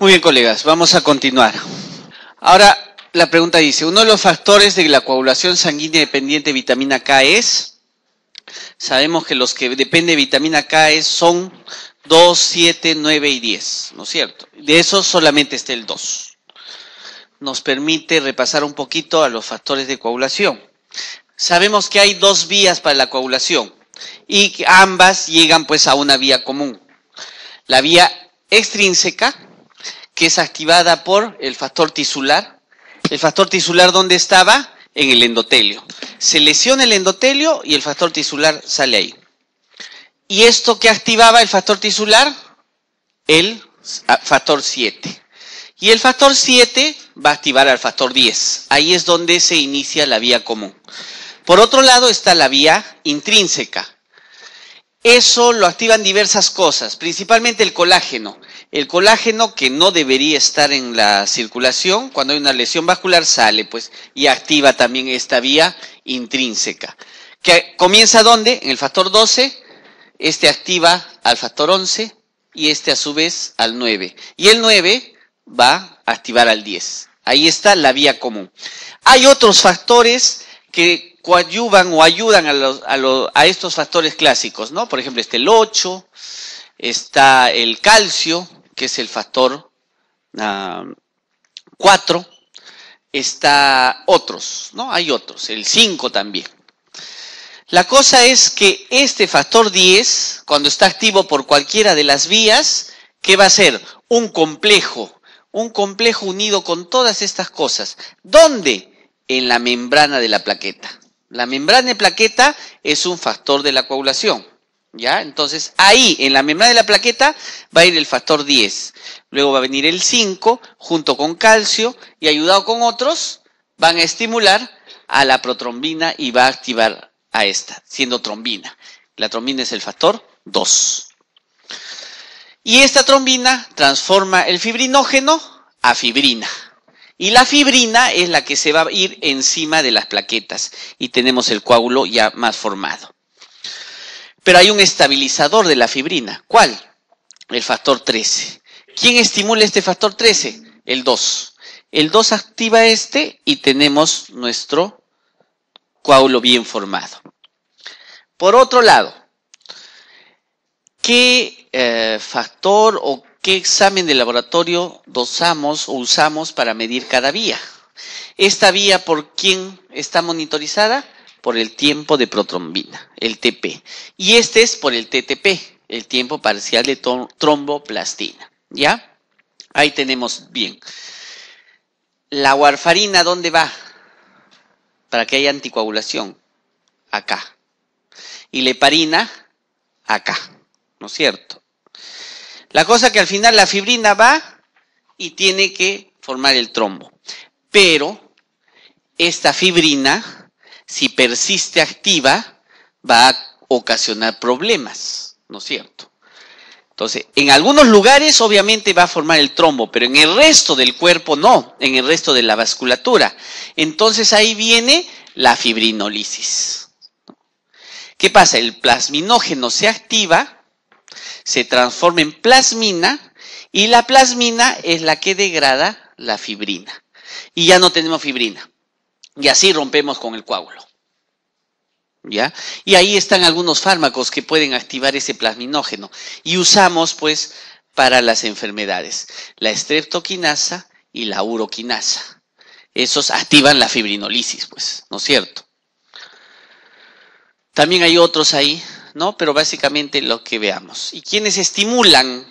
Muy bien, colegas, vamos a continuar. Ahora, la pregunta dice, uno de los factores de la coagulación sanguínea dependiente de vitamina K es, sabemos que los que dependen de vitamina K es, son 2, 7, 9 y 10, ¿no es cierto? De esos solamente está el 2. Nos permite repasar un poquito a los factores de coagulación. Sabemos que hay dos vías para la coagulación y que ambas llegan pues a una vía común. La vía extrínseca, que es activada por el factor tisular. ¿El factor tisular dónde estaba? En el endotelio. Se lesiona el endotelio y el factor tisular sale ahí. ¿Y esto qué activaba el factor tisular? El factor 7. Y el factor 7 va a activar al factor 10. Ahí es donde se inicia la vía común. Por otro lado está la vía intrínseca. Eso lo activan diversas cosas, principalmente el colágeno. El colágeno que no debería estar en la circulación, cuando hay una lesión vascular, sale pues y activa también esta vía intrínseca. Que comienza dónde? En el factor 12, este activa al factor 11 y este a su vez al 9. Y el 9 va a activar al 10. Ahí está la vía común. Hay otros factores que coadyuvan o ayudan a, a estos factores clásicos, ¿no? Por ejemplo, está el 8, está el calcio, que es el factor 4, ah, está otros, ¿no? Hay otros, el 5 también. La cosa es que este factor 10, cuando está activo por cualquiera de las vías, ¿qué va a ser? Un complejo, un complejo unido con todas estas cosas. ¿Dónde? En la membrana de la plaqueta. La membrana de plaqueta es un factor de la coagulación. ¿Ya? Entonces ahí, en la membrana de la plaqueta, va a ir el factor 10. Luego va a venir el 5, junto con calcio, y ayudado con otros, van a estimular a la protrombina y va a activar a esta, siendo trombina. La trombina es el factor 2. Y esta trombina transforma el fibrinógeno a fibrina. Y la fibrina es la que se va a ir encima de las plaquetas. Y tenemos el coágulo ya más formado. Pero hay un estabilizador de la fibrina. ¿Cuál? El factor 13. ¿Quién estimula este factor 13? El 2. El 2 activa este y tenemos nuestro coágulo bien formado. Por otro lado, ¿qué eh, factor o qué examen de laboratorio dosamos o usamos para medir cada vía? Esta vía, ¿por quién está monitorizada? por el tiempo de protrombina, el TP. Y este es por el TTP, el tiempo parcial de tromboplastina. ¿Ya? Ahí tenemos bien. La warfarina, ¿dónde va? Para que haya anticoagulación. Acá. Y la heparina acá. ¿No es cierto? La cosa que al final la fibrina va y tiene que formar el trombo. Pero esta fibrina si persiste activa, va a ocasionar problemas, ¿no es cierto? Entonces, en algunos lugares obviamente va a formar el trombo, pero en el resto del cuerpo no, en el resto de la vasculatura. Entonces ahí viene la fibrinolisis. ¿Qué pasa? El plasminógeno se activa, se transforma en plasmina y la plasmina es la que degrada la fibrina. Y ya no tenemos fibrina. Y así rompemos con el coágulo. ¿Ya? Y ahí están algunos fármacos que pueden activar ese plasminógeno y usamos pues para las enfermedades, la estreptoquinasa y la uroquinasa. Esos activan la fibrinolisis, pues, ¿no es cierto? También hay otros ahí, ¿no? Pero básicamente lo que veamos. ¿Y quienes estimulan,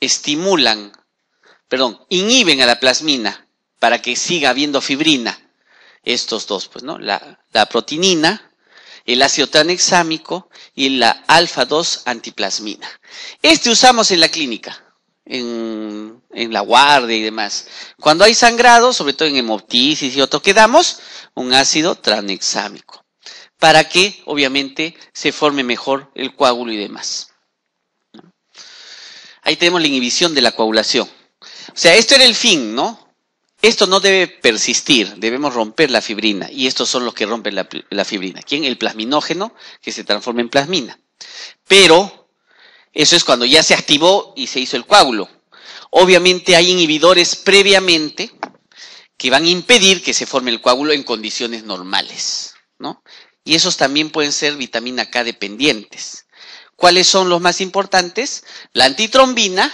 estimulan, perdón, inhiben a la plasmina para que siga habiendo fibrina? estos dos, pues, ¿no? La, la proteinina, el ácido tranexámico y la alfa-2 antiplasmina. Este usamos en la clínica. En, la guardia y demás. Cuando hay sangrado, sobre todo en hemoptisis y otro, quedamos un ácido tranexámico para que obviamente se forme mejor el coágulo y demás. Ahí tenemos la inhibición de la coagulación. O sea, esto era el fin, ¿no? Esto no debe persistir, debemos romper la fibrina y estos son los que rompen la, fibrina. ¿Quién? El plasminógeno que se transforma en plasmina. Pero eso es cuando ya se activó y se hizo el coágulo. Obviamente hay inhibidores previamente que van a impedir que se forme el coágulo en condiciones normales, ¿no? Y esos también pueden ser vitamina K dependientes. ¿Cuáles son los más importantes? La antitrombina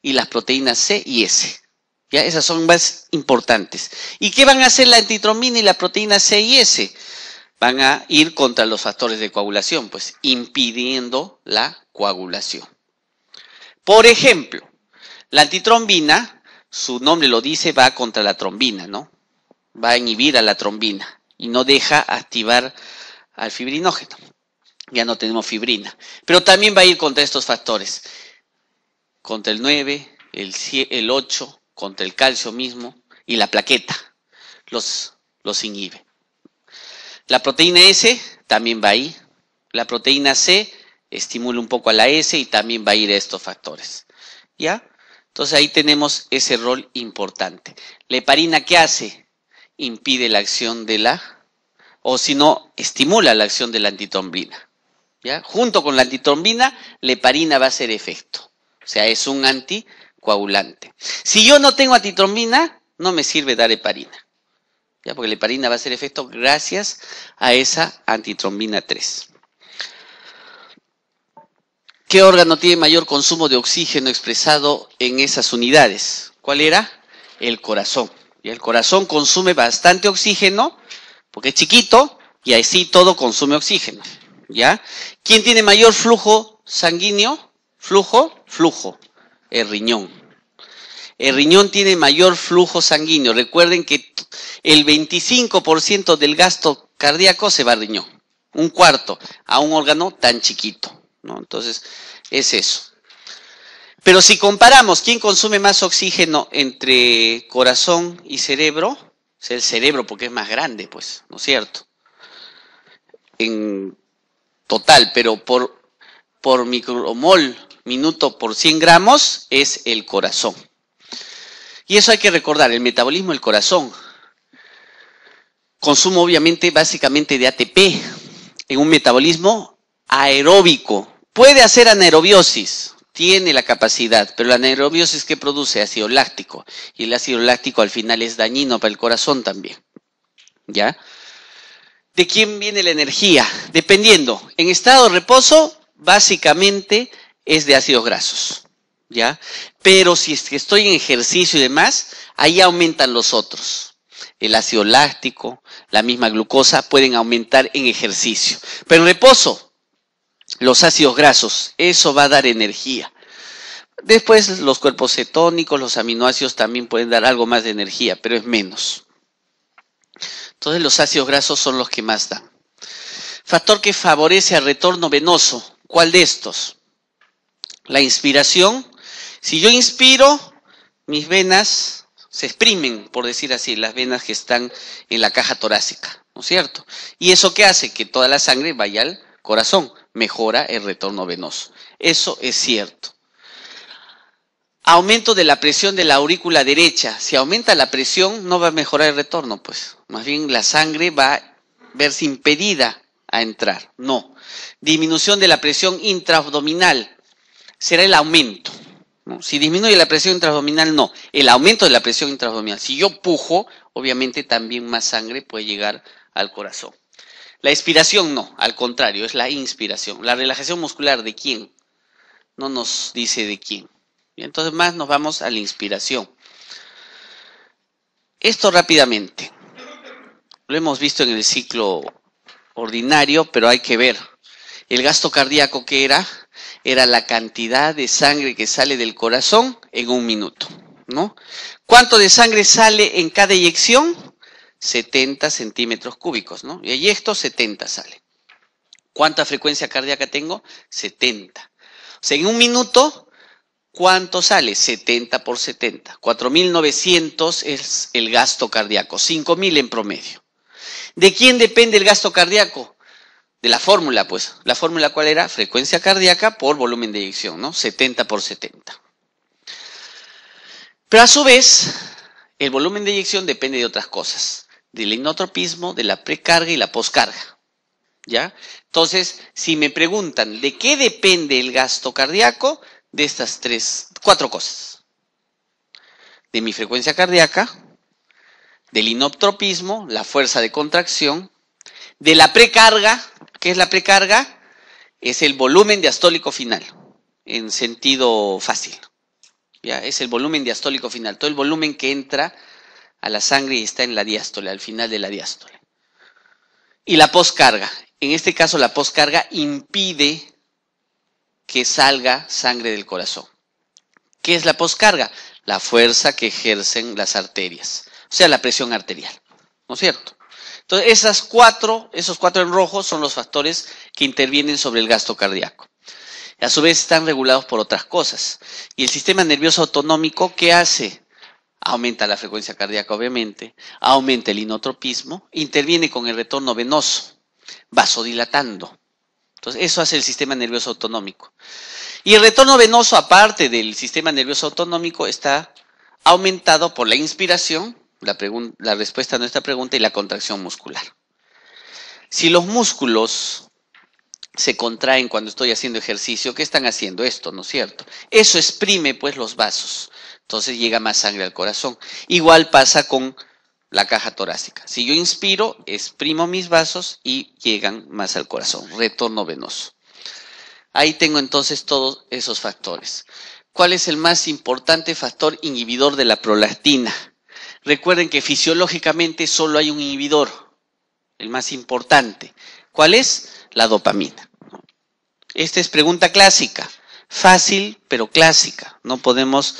y las proteínas C y S. Esas son más importantes. ¿Y qué van a hacer la antitrombina y la proteína C y S? Van a ir contra los factores de coagulación, pues impidiendo la coagulación. Por ejemplo, la antitrombina, su nombre lo dice, va contra la trombina, ¿no? Va a inhibir a la trombina y no deja activar al fibrinógeno. Ya no tenemos fibrina. Pero también va a ir contra estos factores. Contra el 9, el, 8, contra el calcio mismo y la plaqueta los, inhibe. La proteína S también va ahí. La proteína C estimula un poco a la S y también va a ir a estos factores. ¿Ya? Entonces ahí tenemos ese rol importante. La heparina, ¿qué hace? Impide la acción de la, o si no, estimula la acción de la antitrombina. ¿Ya? Junto con la antitrombina, la heparina va a hacer efecto. O sea, es un anti si yo no tengo antitrombina, no me sirve dar heparina. ¿ya? Porque la heparina va a hacer efecto gracias a esa antitrombina 3. ¿Qué órgano tiene mayor consumo de oxígeno expresado en esas unidades? ¿Cuál era? El corazón. Y el corazón consume bastante oxígeno porque es chiquito y así todo consume oxígeno. ¿Ya? ¿Quién tiene mayor flujo sanguíneo? Flujo, flujo el riñón. El riñón tiene mayor flujo sanguíneo. Recuerden que el 25% del gasto cardíaco se va al riñón. Un cuarto a un órgano tan chiquito. ¿no? Entonces, es eso. Pero si comparamos quién consume más oxígeno entre corazón y cerebro, es el cerebro porque es más grande, pues, ¿no es cierto? En total, pero por, por micromol minuto por 100 gramos es el corazón. Y eso hay que recordar, el metabolismo del corazón. Consumo obviamente básicamente de ATP en un metabolismo aeróbico. Puede hacer anaerobiosis, tiene la capacidad, pero la anaerobiosis que produce ácido láctico y el ácido láctico al final es dañino para el corazón también. ¿Ya? ¿De quién viene la energía? Dependiendo, en estado de reposo, básicamente es de ácidos grasos. ¿Ya? Pero si estoy en ejercicio y demás, ahí aumentan los otros. El ácido láctico, la misma glucosa pueden aumentar en ejercicio. Pero en reposo, los ácidos grasos, eso va a dar energía. Después los cuerpos cetónicos, los aminoácidos también pueden dar algo más de energía, pero es menos. Entonces los ácidos grasos son los que más dan. Factor que favorece al retorno venoso. ¿Cuál de estos? La inspiración, si yo inspiro, mis venas se exprimen, por decir así, las venas que están en la caja torácica, ¿no es cierto? ¿Y eso qué hace? Que toda la sangre vaya al corazón, mejora el retorno venoso. Eso es cierto. Aumento de la presión de la aurícula derecha. Si aumenta la presión, no va a mejorar el retorno, pues. Más bien la sangre va a verse impedida a entrar. No. Disminución de la presión intraabdominal será el aumento. Si disminuye la presión intraabdominal, no. El aumento de la presión intraabdominal. Si yo pujo, obviamente también más sangre puede llegar al corazón. La expiración no, al contrario, es la inspiración. La relajación muscular de quién? No nos dice de quién. Y entonces más nos vamos a la inspiración. Esto rápidamente. Lo hemos visto en el ciclo ordinario, pero hay que ver. El gasto cardíaco que era era la cantidad de sangre que sale del corazón en un minuto, ¿no? ¿Cuánto de sangre sale en cada eyección? 70 centímetros cúbicos, ¿no? Y esto 70 sale. ¿Cuánta frecuencia cardíaca tengo? 70. O sea, en un minuto, ¿cuánto sale? 70 por 70. 4.900 es el gasto cardíaco, 5.000 en promedio. ¿De quién depende el gasto cardíaco? de la fórmula, pues. La fórmula cuál era? Frecuencia cardíaca por volumen de eyección, ¿no? 70 por 70. Pero a su vez, el volumen de eyección depende de otras cosas, del inotropismo, de la precarga y la poscarga. ¿Ya? Entonces, si me preguntan de qué depende el gasto cardíaco, de estas tres, cuatro cosas. De mi frecuencia cardíaca, del inotropismo, la fuerza de contracción, de la precarga, ¿Qué es la precarga? Es el volumen diastólico final, en sentido fácil. Ya, es el volumen diastólico final, todo el volumen que entra a la sangre y está en la diástole, al final de la diástole. Y la poscarga, en este caso la poscarga impide que salga sangre del corazón. ¿Qué es la poscarga? La fuerza que ejercen las arterias, o sea, la presión arterial, ¿no es cierto? Entonces, esas cuatro, esos cuatro en rojo son los factores que intervienen sobre el gasto cardíaco. A su vez están regulados por otras cosas. Y el sistema nervioso autonómico, ¿qué hace? Aumenta la frecuencia cardíaca, obviamente, aumenta el inotropismo, interviene con el retorno venoso, vasodilatando. Entonces, eso hace el sistema nervioso autonómico. Y el retorno venoso, aparte del sistema nervioso autonómico, está aumentado por la inspiración la, respuesta a nuestra pregunta y la contracción muscular. Si los músculos se contraen cuando estoy haciendo ejercicio, ¿qué están haciendo esto, no es cierto? Eso exprime pues los vasos, entonces llega más sangre al corazón. Igual pasa con la caja torácica. Si yo inspiro, exprimo mis vasos y llegan más al corazón, retorno venoso. Ahí tengo entonces todos esos factores. ¿Cuál es el más importante factor inhibidor de la prolactina? Recuerden que fisiológicamente solo hay un inhibidor, el más importante. ¿Cuál es? La dopamina. Esta es pregunta clásica, fácil pero clásica. No podemos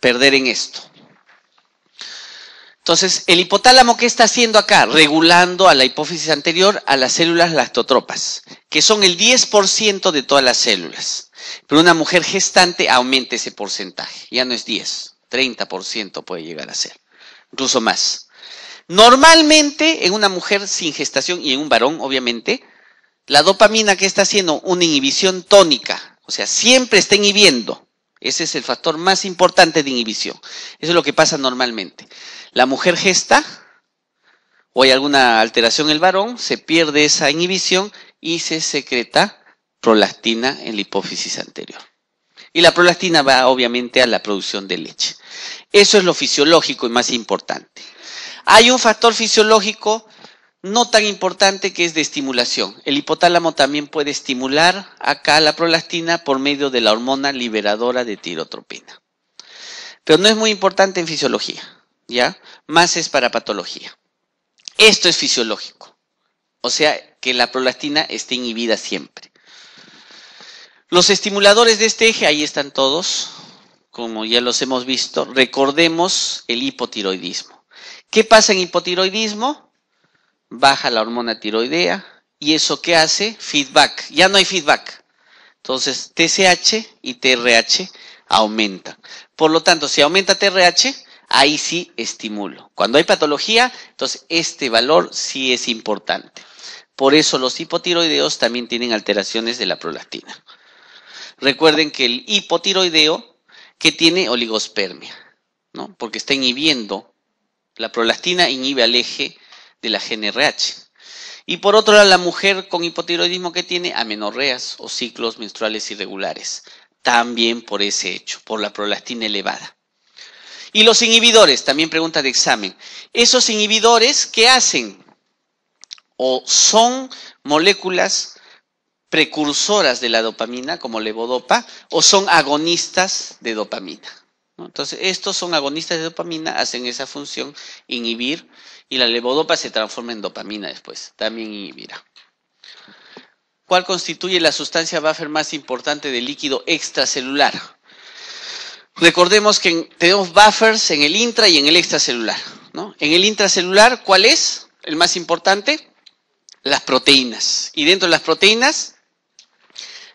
perder en esto. Entonces, el hipotálamo, ¿qué está haciendo acá? Regulando a la hipófisis anterior a las células lactotropas, que son el 10% de todas las células. Pero una mujer gestante aumenta ese porcentaje, ya no es 10, 30% puede llegar a ser, incluso más. Normalmente en una mujer sin gestación y en un varón, obviamente, la dopamina que está haciendo una inhibición tónica, o sea, siempre está inhibiendo. Ese es el factor más importante de inhibición. Eso es lo que pasa normalmente. La mujer gesta o hay alguna alteración en el varón, se pierde esa inhibición y se secreta prolactina en la hipófisis anterior. Y la prolactina va obviamente a la producción de leche. Eso es lo fisiológico y más importante. Hay un factor fisiológico no tan importante que es de estimulación. El hipotálamo también puede estimular acá la prolactina por medio de la hormona liberadora de tirotropina. Pero no es muy importante en fisiología, ¿ya? Más es para patología. Esto es fisiológico. O sea, que la prolactina esté inhibida siempre. Los estimuladores de este eje, ahí están todos, como ya los hemos visto. Recordemos el hipotiroidismo. ¿Qué pasa en hipotiroidismo? Baja la hormona tiroidea y eso qué hace? Feedback. Ya no hay feedback. Entonces, TSH y TRH aumentan. Por lo tanto, si aumenta TRH, ahí sí estimulo. Cuando hay patología, entonces este valor sí es importante. Por eso los hipotiroideos también tienen alteraciones de la prolactina. Recuerden que el hipotiroideo que tiene oligospermia, ¿no? Porque está inhibiendo, la prolactina inhibe al eje de la GNRH. Y por otro lado, la mujer con hipotiroidismo que tiene amenorreas o ciclos menstruales irregulares, también por ese hecho, por la prolactina elevada. Y los inhibidores, también pregunta de examen. ¿Esos inhibidores que hacen? O son moléculas precursoras de la dopamina, como levodopa, o son agonistas de dopamina. Entonces, estos son agonistas de dopamina, hacen esa función, inhibir, y la levodopa se transforma en dopamina después, también inhibirá. ¿Cuál constituye la sustancia buffer más importante del líquido extracelular? Recordemos que tenemos buffers en el intra y en el extracelular. En el intracelular, ¿cuál es el más importante? Las proteínas. Y dentro de las proteínas,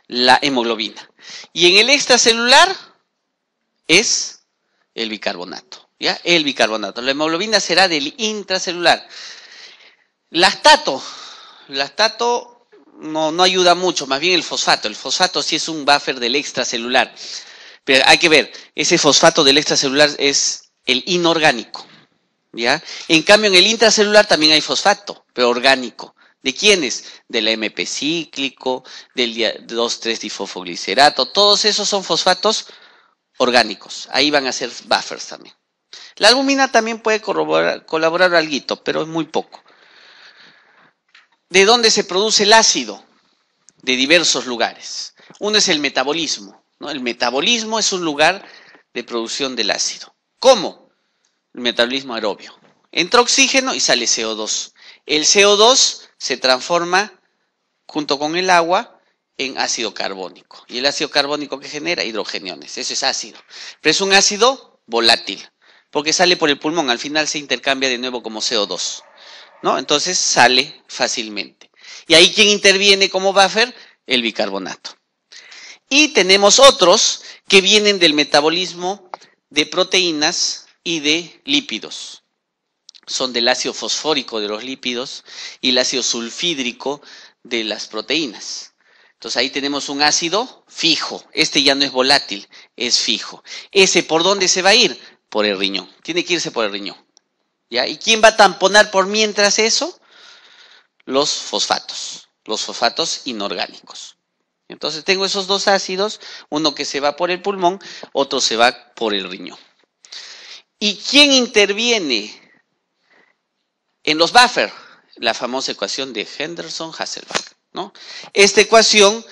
la hemoglobina. Y en el extracelular es el bicarbonato. ¿ya? El bicarbonato. La hemoglobina será del intracelular. Lastato. Lactato no, no ayuda mucho, más bien el fosfato. El fosfato sí es un buffer del extracelular. Pero hay que ver, ese fosfato del extracelular es el inorgánico. ¿ya? En cambio, en el intracelular también hay fosfato, pero orgánico. ¿De quiénes? Del MP cíclico, del 2,3-difosfoglicerato. Todos esos son fosfatos orgánicos. Ahí van a ser buffers también. La albumina también puede colaborar algo, pero es muy poco. ¿De dónde se produce el ácido? De diversos lugares. Uno es el metabolismo. El metabolismo es un lugar de producción del ácido. ¿Cómo? El metabolismo aerobio. Entra oxígeno y sale CO2. El CO2 se transforma junto con el agua en ácido carbónico. ¿Y el ácido carbónico que genera? Hidrogeniones. Eso es ácido. Pero es un ácido volátil, porque sale por el pulmón. Al final se intercambia de nuevo como CO2. ¿no? Entonces sale fácilmente. Y ahí quien interviene como buffer, el bicarbonato. Y tenemos otros que vienen del metabolismo de proteínas y de lípidos son del ácido fosfórico de los lípidos y el ácido sulfídrico de las proteínas. Entonces ahí tenemos un ácido fijo. Este ya no es volátil, es fijo. ¿Ese por dónde se va a ir? Por el riñón. Tiene que irse por el riñón. ¿Ya? ¿Y quién va a tamponar por mientras eso? Los fosfatos, los fosfatos inorgánicos. Entonces tengo esos dos ácidos, uno que se va por el pulmón, otro se va por el riñón. ¿Y quién interviene en los buffer, la famosa ecuación de Henderson-Hasselbalch. ¿no? Esta ecuación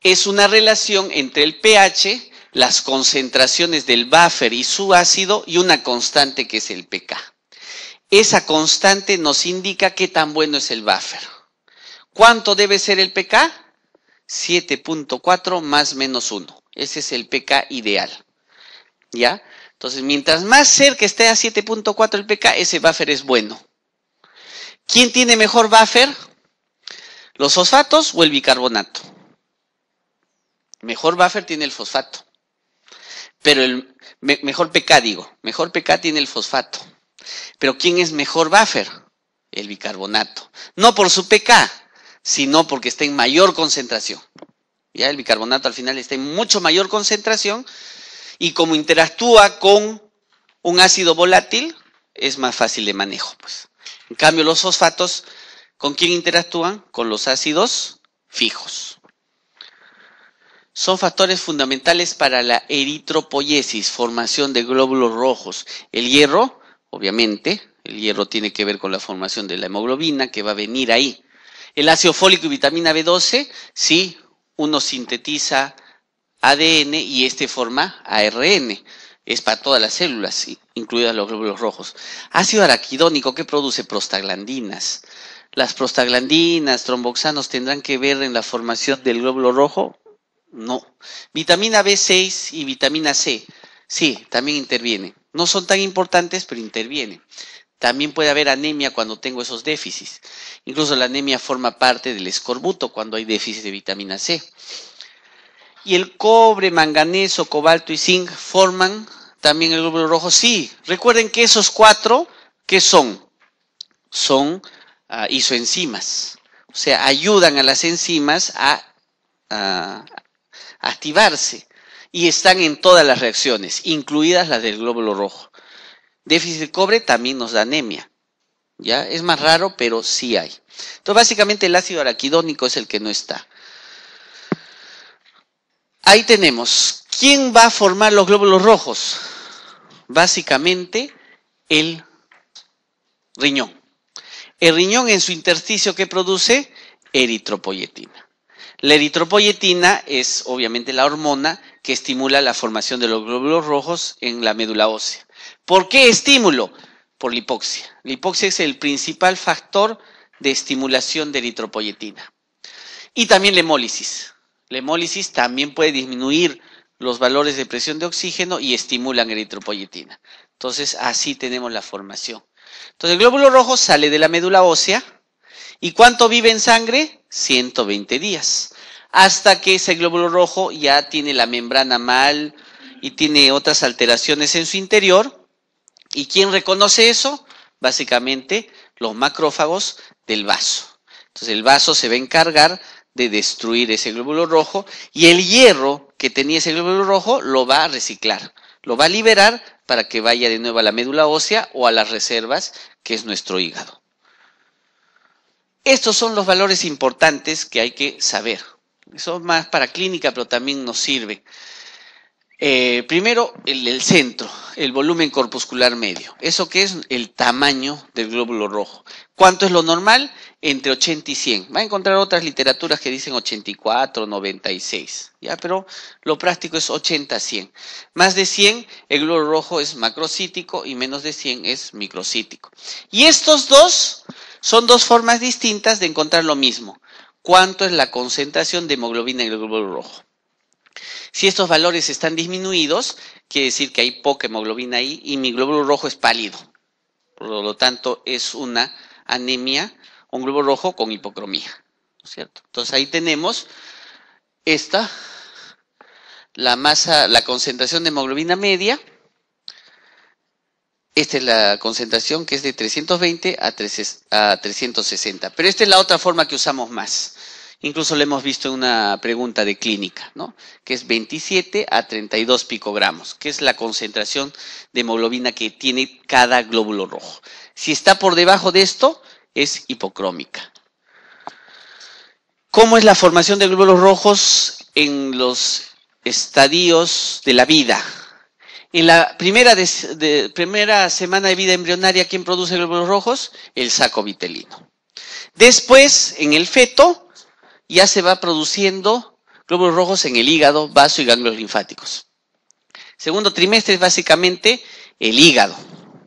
es una relación entre el pH, las concentraciones del buffer y su ácido y una constante que es el pK. Esa constante nos indica qué tan bueno es el buffer. ¿Cuánto debe ser el pK? 7.4 más menos 1. Ese es el pK ideal. ¿Ya? Entonces, mientras más cerca esté a 7.4 el pK, ese buffer es bueno. ¿Quién tiene mejor buffer? ¿Los fosfatos o el bicarbonato? Mejor buffer tiene el fosfato. Pero el mejor pK, digo, mejor pK tiene el fosfato. Pero ¿quién es mejor buffer? El bicarbonato. No por su pK, sino porque está en mayor concentración. Ya el bicarbonato al final está en mucho mayor concentración y como interactúa con un ácido volátil, es más fácil de manejo, pues. En cambio, los fosfatos, ¿con quién interactúan? Con los ácidos fijos. Son factores fundamentales para la eritropoyesis, formación de glóbulos rojos. El hierro, obviamente, el hierro tiene que ver con la formación de la hemoglobina que va a venir ahí. El ácido fólico y vitamina B12, sí, uno sintetiza ADN y este forma ARN es para todas las células, incluidas los glóbulos rojos. Ácido araquidónico que produce prostaglandinas. ¿Las prostaglandinas, tromboxanos tendrán que ver en la formación del glóbulo rojo? No. Vitamina B6 y vitamina C. Sí, también interviene. No son tan importantes, pero interviene. También puede haber anemia cuando tengo esos déficits. Incluso la anemia forma parte del escorbuto cuando hay déficit de vitamina C. Y el cobre, manganeso, cobalto y zinc forman también el glóbulo rojo sí. Recuerden que esos cuatro, ¿qué son? Son ah, isoenzimas. O sea, ayudan a las enzimas a, activarse y están en todas las reacciones, incluidas las del glóbulo rojo. Déficit de cobre también nos da anemia. ¿Ya? Es más raro, pero sí hay. Entonces, básicamente el ácido araquidónico es el que no está. Ahí tenemos. ¿Quién va a formar los glóbulos rojos? básicamente el riñón. El riñón en su intersticio que produce eritropoyetina. La eritropoyetina es obviamente la hormona que estimula la formación de los glóbulos rojos en la médula ósea. ¿Por qué estímulo? Por la hipoxia. La hipoxia es el principal factor de estimulación de eritropoyetina. Y también la hemólisis. La hemólisis también puede disminuir los valores de presión de oxígeno y estimulan eritropoyetina. Entonces, así tenemos la formación. Entonces, el glóbulo rojo sale de la médula ósea. ¿Y cuánto vive en sangre? 120 días. Hasta que ese glóbulo rojo ya tiene la membrana mal y tiene otras alteraciones en su interior. ¿Y quién reconoce eso? Básicamente los macrófagos del vaso. Entonces el vaso se va a encargar de destruir ese glóbulo rojo y el hierro que tenía ese glóbulo rojo lo va a reciclar, lo va a liberar para que vaya de nuevo a la médula ósea o a las reservas, que es nuestro hígado. Estos son los valores importantes que hay que saber. Son más para clínica, pero también nos sirve. Eh, primero, el, centro, el volumen corpuscular medio. ¿Eso que es? El tamaño del glóbulo rojo. ¿Cuánto es lo normal? Entre 80 y 100. Va a encontrar otras literaturas que dicen 84, 96. ¿ya? Pero lo práctico es 80 100. Más de 100, el glóbulo rojo es macrocítico y menos de 100 es microcítico. Y estos dos son dos formas distintas de encontrar lo mismo. ¿Cuánto es la concentración de hemoglobina en el glóbulo rojo? Si estos valores están disminuidos, quiere decir que hay poca hemoglobina ahí y mi glóbulo rojo es pálido. Por lo tanto, es una anemia, un glóbulo rojo con hipocromía. cierto? Entonces ahí tenemos esta, la masa, la concentración de hemoglobina media. Esta es la concentración que es de 320 a, a 360. Pero esta es la otra forma que usamos más. Incluso lo hemos visto en una pregunta de clínica, ¿no? que es 27 a 32 picogramos, que es la concentración de hemoglobina que tiene cada glóbulo rojo. Si está por debajo de esto, es hipocrómica. ¿Cómo es la formación de glóbulos rojos en los estadios de la vida? En la primera, primera semana de vida embrionaria, ¿quién produce glóbulos rojos? El saco vitelino. Después, en el feto, ya se va produciendo glóbulos rojos en el hígado, vaso y ganglios linfáticos. Segundo trimestre es básicamente el hígado.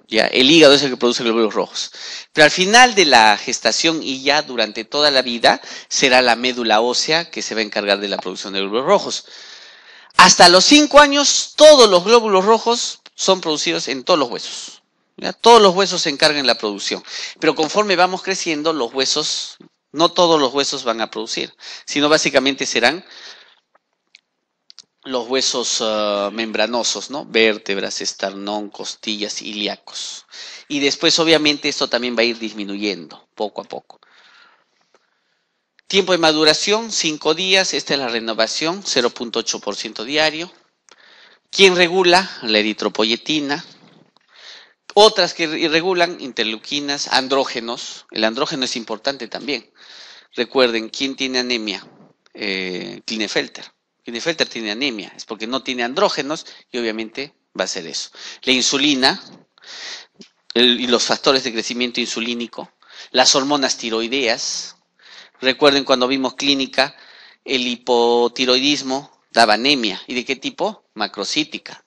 Ya, el hígado es el que produce glóbulos rojos. Pero al final de la gestación y ya durante toda la vida será la médula ósea que se va a encargar de la producción de glóbulos rojos. Hasta los cinco años todos los glóbulos rojos son producidos en todos los huesos. todos los huesos se encargan de la producción. Pero conforme vamos creciendo, los huesos no todos los huesos van a producir, sino básicamente serán los huesos eh, membranosos, ¿no? Vértebras, esternón, costillas, ilíacos. Y después, obviamente, esto también va a ir disminuyendo poco a poco. Tiempo de maduración, 5 días. Esta es la renovación, 0.8% diario. ¿Quién regula? La eritropoyetina. Otras que regulan interleuquinas, andrógenos. El andrógeno es importante también. Recuerden, ¿quién tiene anemia? Eh, Klinefelter. Klinefelter tiene anemia, es porque no tiene andrógenos y obviamente va a ser eso. La insulina y los factores de crecimiento insulínico, las hormonas tiroideas. Recuerden cuando vimos clínica, el hipotiroidismo daba anemia. ¿Y de qué tipo? Macrocítica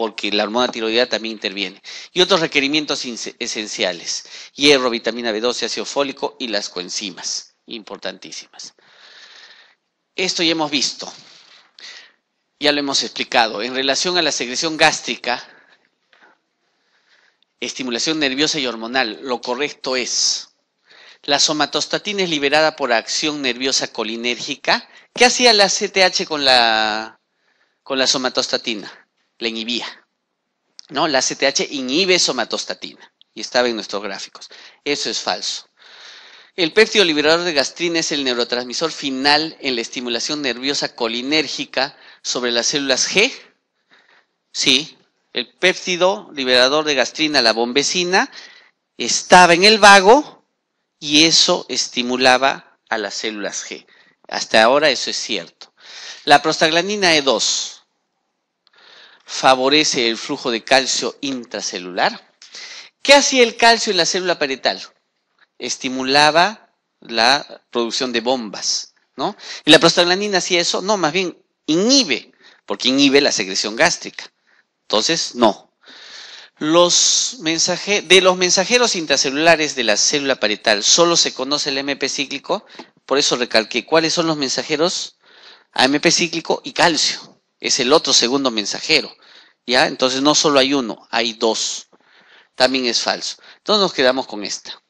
porque la hormona tiroidea también interviene. Y otros requerimientos esenciales, hierro, vitamina B12, ácido fólico y las coenzimas, importantísimas. Esto ya hemos visto, ya lo hemos explicado. En relación a la secreción gástrica, estimulación nerviosa y hormonal, lo correcto es la somatostatina es liberada por acción nerviosa colinérgica. ¿Qué hacía la CTH con la, con la somatostatina? la inhibía. ¿no? La CTH inhibe somatostatina y estaba en nuestros gráficos. Eso es falso. El péptido liberador de gastrina es el neurotransmisor final en la estimulación nerviosa colinérgica sobre las células G. Sí, el péptido liberador de gastrina, la bombecina, estaba en el vago y eso estimulaba a las células G. Hasta ahora eso es cierto. La prostaglandina E2, favorece el flujo de calcio intracelular. ¿Qué hacía el calcio en la célula parietal? Estimulaba la producción de bombas, ¿no? ¿Y la prostaglandina hacía eso? No, más bien inhibe, porque inhibe la secreción gástrica. Entonces, no. Los de los mensajeros intracelulares de la célula parietal solo se conoce el MP cíclico, por eso recalqué cuáles son los mensajeros AMP cíclico y calcio es el otro segundo mensajero. ¿Ya? Entonces no solo hay uno, hay dos. También es falso. Entonces nos quedamos con esta.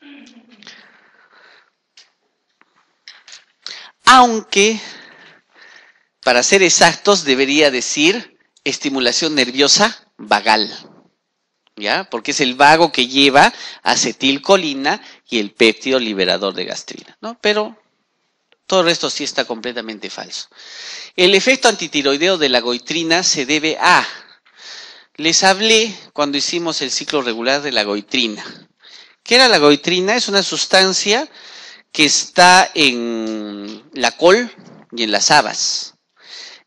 Aunque, para ser exactos, debería decir estimulación nerviosa vagal. ¿Ya? Porque es el vago que lleva acetilcolina y el péptido liberador de gastrina, ¿no? Pero todo esto sí está completamente falso. El efecto antitiroideo de la goitrina se debe a... Les hablé cuando hicimos el ciclo regular de la goitrina. ¿Qué era la goitrina? Es una sustancia que está en la col y en las habas.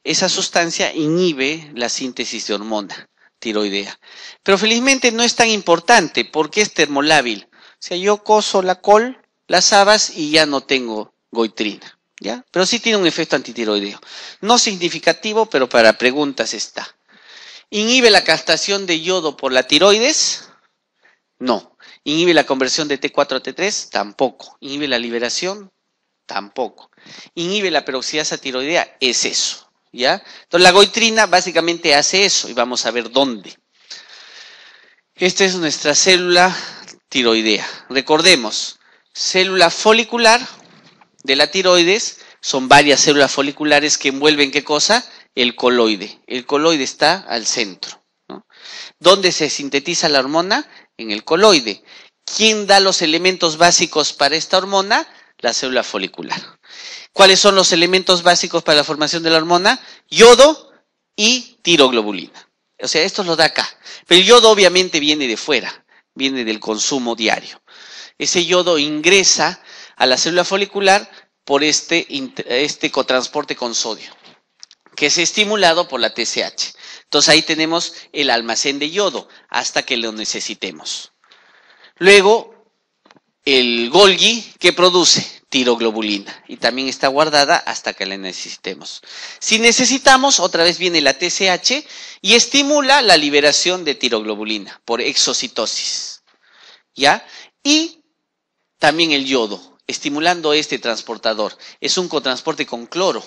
Esa sustancia inhibe la síntesis de hormona tiroidea. Pero felizmente no es tan importante porque es termolábil. O sea, yo coso la col, las habas y ya no tengo goitrina. ¿ya? Pero sí tiene un efecto antitiroideo. No significativo, pero para preguntas está. ¿Inhibe la captación de yodo por la tiroides? No. ¿Inhibe la conversión de T4 a T3? Tampoco. ¿Inhibe la liberación? Tampoco. ¿Inhibe la peroxidasa tiroidea? Es eso. ¿Ya? Entonces la goitrina básicamente hace eso y vamos a ver dónde. Esta es nuestra célula tiroidea. Recordemos, célula folicular de la tiroides son varias células foliculares que envuelven qué cosa? El coloide. El coloide está al centro. ¿Dónde se sintetiza la hormona? En el coloide. ¿Quién da los elementos básicos para esta hormona? La célula folicular. ¿Cuáles son los elementos básicos para la formación de la hormona? Yodo y tiroglobulina. O sea, esto lo da acá. Pero el yodo obviamente viene de fuera, viene del consumo diario. Ese yodo ingresa a la célula folicular por este, este cotransporte con sodio, que es estimulado por la TSH. Entonces ahí tenemos el almacén de yodo hasta que lo necesitemos. Luego, el Golgi, que produce? tiroglobulina y también está guardada hasta que la necesitemos. Si necesitamos, otra vez viene la TSH y estimula la liberación de tiroglobulina por exocitosis. ¿Ya? Y también el yodo, estimulando este transportador. Es un cotransporte con cloro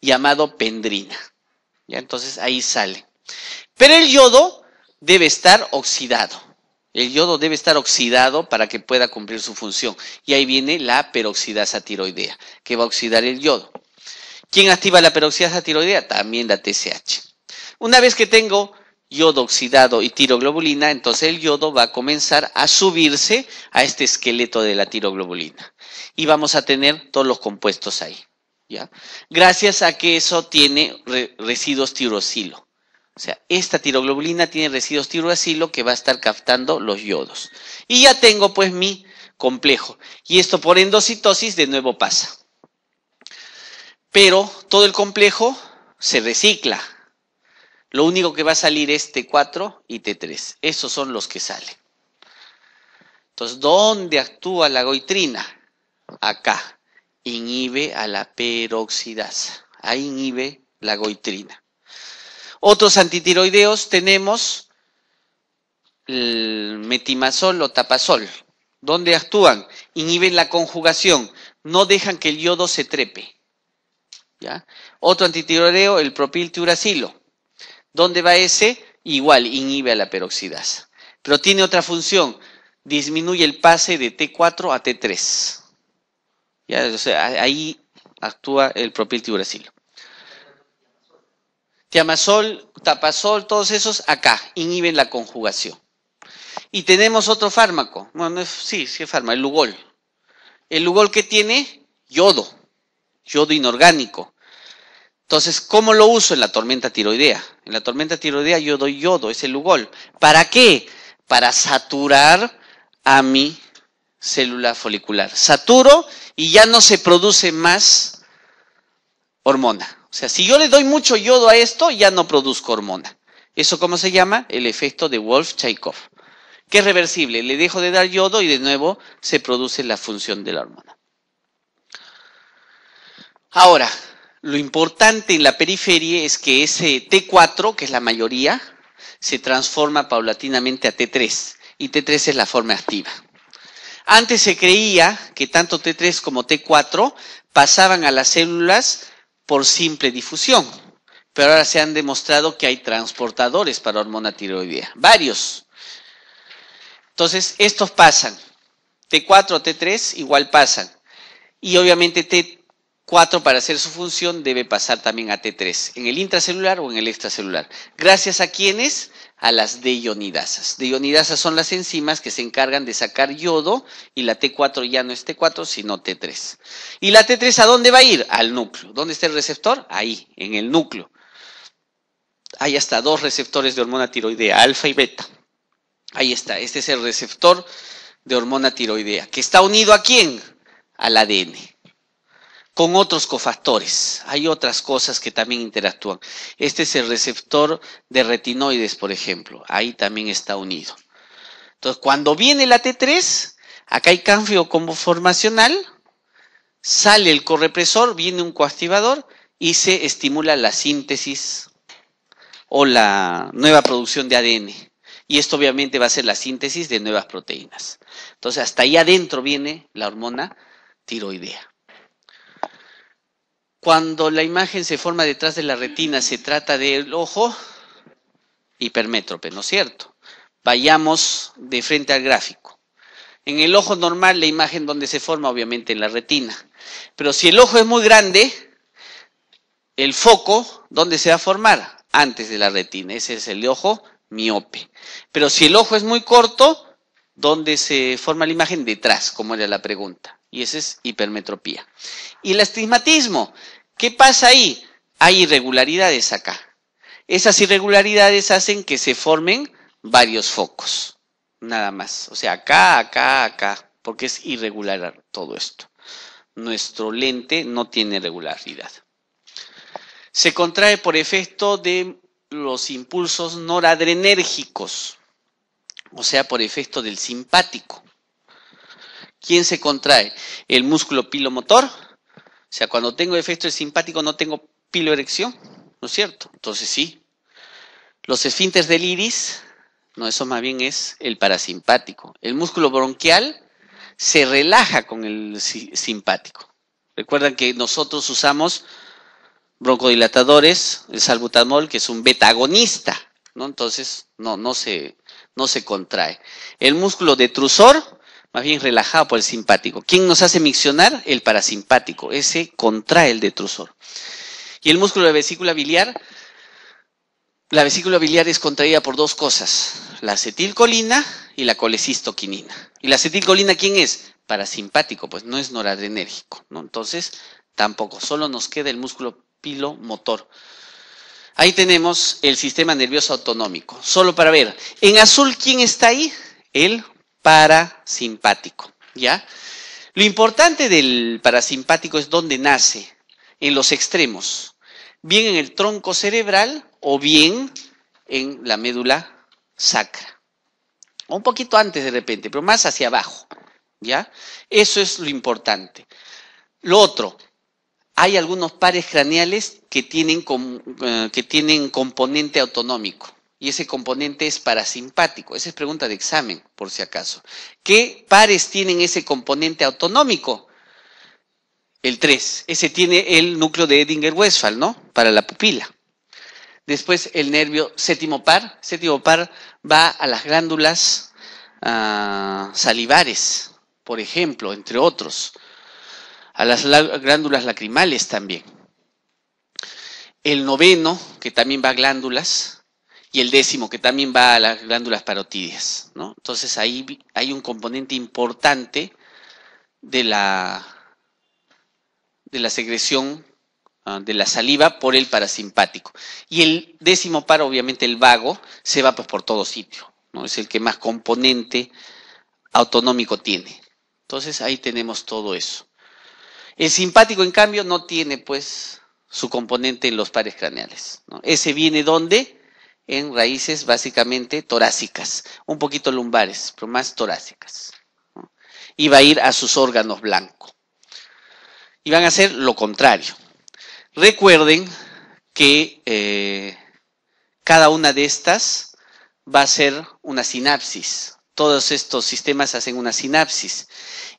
llamado pendrina. ¿Ya? Entonces ahí sale. Pero el yodo debe estar oxidado. El yodo debe estar oxidado para que pueda cumplir su función. Y ahí viene la peroxidasa tiroidea, que va a oxidar el yodo. ¿Quién activa la peroxidasa tiroidea? También la TSH. Una vez que tengo yodo oxidado y tiroglobulina, entonces el yodo va a comenzar a subirse a este esqueleto de la tiroglobulina. Y vamos a tener todos los compuestos ahí. ¿ya? Gracias a que eso tiene residuos tirosilo. O sea, esta tiroglobulina tiene residuos tirosilo que va a estar captando los yodos. Y ya tengo pues mi complejo. Y esto por endocitosis de nuevo pasa. Pero todo el complejo se recicla lo único que va a salir es T4 y T3. Esos son los que salen. Entonces, ¿dónde actúa la goitrina? Acá. Inhibe a la peroxidasa. Ahí inhibe la goitrina. Otros antitiroideos tenemos el metimazol o tapazol. ¿Dónde actúan? Inhiben la conjugación. No dejan que el yodo se trepe. ¿Ya? Otro antitiroideo, el propiltiuracilo. ¿Dónde va ese? Igual, inhibe a la peroxidasa. Pero tiene otra función, disminuye el pase de T4 a T3. ahí actúa el propio Tiamazol, tapazol, todos esos acá, inhiben la conjugación. Y tenemos otro fármaco, bueno, sí, sí es fármaco, el Lugol. ¿El Lugol qué tiene? Yodo, yodo inorgánico. Entonces, ¿cómo lo uso en la tormenta tiroidea? En la tormenta tiroidea yo doy yodo, es el Lugol. ¿Para qué? Para saturar a mi célula folicular. Saturo y ya no se produce más hormona. O sea, si yo le doy mucho yodo a esto, ya no produzco hormona. ¿Eso cómo se llama? El efecto de Wolf-Chaikov, que es reversible. Le dejo de dar yodo y de nuevo se produce la función de la hormona. Ahora, lo importante en la periferia es que ese T4, que es la mayoría, se transforma paulatinamente a T3 y T3 es la forma activa. Antes se creía que tanto T3 como T4 pasaban a las células por simple difusión, pero ahora se han demostrado que hay transportadores para hormona tiroidea, varios. Entonces, estos pasan, T4, T3 igual pasan, y obviamente T, para hacer su función debe pasar también a T3, en el intracelular o en el extracelular. Gracias a quiénes? A las deionidasas. Deionidasas son las enzimas que se encargan de sacar yodo y la T4 ya no es T4 sino T3. ¿Y la T3 a dónde va a ir? Al núcleo. ¿Dónde está el receptor? Ahí, en el núcleo. Hay hasta dos receptores de hormona tiroidea, alfa y beta. Ahí está, este es el receptor de hormona tiroidea, que está unido a quién? Al ADN con otros cofactores. Hay otras cosas que también interactúan. Este es el receptor de retinoides, por ejemplo. Ahí también está unido. Entonces, cuando viene la T3, acá hay cambio como formacional, sale el correpresor, viene un coactivador y se estimula la síntesis o la nueva producción de ADN. Y esto obviamente va a ser la síntesis de nuevas proteínas. Entonces, hasta ahí adentro viene la hormona tiroidea. Cuando la imagen se forma detrás de la retina, se trata del ojo hipermétrope, ¿no es cierto? Vayamos de frente al gráfico. En el ojo normal, la imagen donde se forma, obviamente, en la retina. Pero si el ojo es muy grande, el foco, ¿dónde se va a formar? Antes de la retina. Ese es el ojo miope. Pero si el ojo es muy corto, ¿dónde se forma la imagen? Detrás, como era la pregunta. Y esa es hipermetropía. Y el astigmatismo ¿Qué pasa ahí? Hay irregularidades acá. Esas irregularidades hacen que se formen varios focos, nada más. O sea, acá, acá, acá, porque es irregular todo esto. Nuestro lente no tiene regularidad. Se contrae por efecto de los impulsos noradrenérgicos, o sea, por efecto del simpático. ¿Quién se contrae? El músculo pilomotor o sea, cuando tengo efecto simpático no tengo piloerección, ¿no es cierto? Entonces sí. Los esfínteres del iris, no, eso más bien es el parasimpático. El músculo bronquial se relaja con el simpático. Recuerdan que nosotros usamos broncodilatadores, el salbutamol, que es un betagonista, ¿no? Entonces, no, no se, no se contrae. El músculo detrusor más bien relajado por el simpático. ¿Quién nos hace miccionar? El parasimpático. Ese contrae el detrusor. Y el músculo de la vesícula biliar, la vesícula biliar es contraída por dos cosas, la acetilcolina y la colecistoquinina. ¿Y la acetilcolina quién es? Parasimpático, pues no es noradrenérgico. ¿no? Entonces, tampoco, solo nos queda el músculo pilomotor. Ahí tenemos el sistema nervioso autonómico. Solo para ver, en azul, ¿quién está ahí? El parasimpático, ¿ya? Lo importante del parasimpático es dónde nace, en los extremos, bien en el tronco cerebral o bien en la médula sacra. un poquito antes de repente, pero más hacia abajo, ¿ya? Eso es lo importante. Lo otro, hay algunos pares craneales que tienen, eh, que tienen componente autonómico y ese componente es parasimpático. Esa es pregunta de examen, por si acaso. ¿Qué pares tienen ese componente autonómico? El 3. Ese tiene el núcleo de Edinger-Westphal, ¿no? Para la pupila. Después el nervio séptimo par. Séptimo par va a las glándulas ah, salivares, por ejemplo, entre otros. A las glándulas lacrimales también. El noveno, que también va a glándulas, y el décimo que también va a las glándulas parótidas. ¿no? Entonces ahí hay un componente importante de la, de la secreción ah, de la saliva por el parasimpático. Y el décimo par, obviamente el vago, se va pues, por todo sitio. ¿no? Es el que más componente autonómico tiene. Entonces ahí tenemos todo eso. El simpático, en cambio, no tiene pues su componente en los pares craneales. Ese viene donde? en raíces básicamente torácicas, un poquito lumbares, pero más torácicas. Y va a ir a sus órganos blancos. Y van a hacer lo contrario. Recuerden que eh, cada una de estas va a ser una sinapsis. Todos estos sistemas hacen una sinapsis.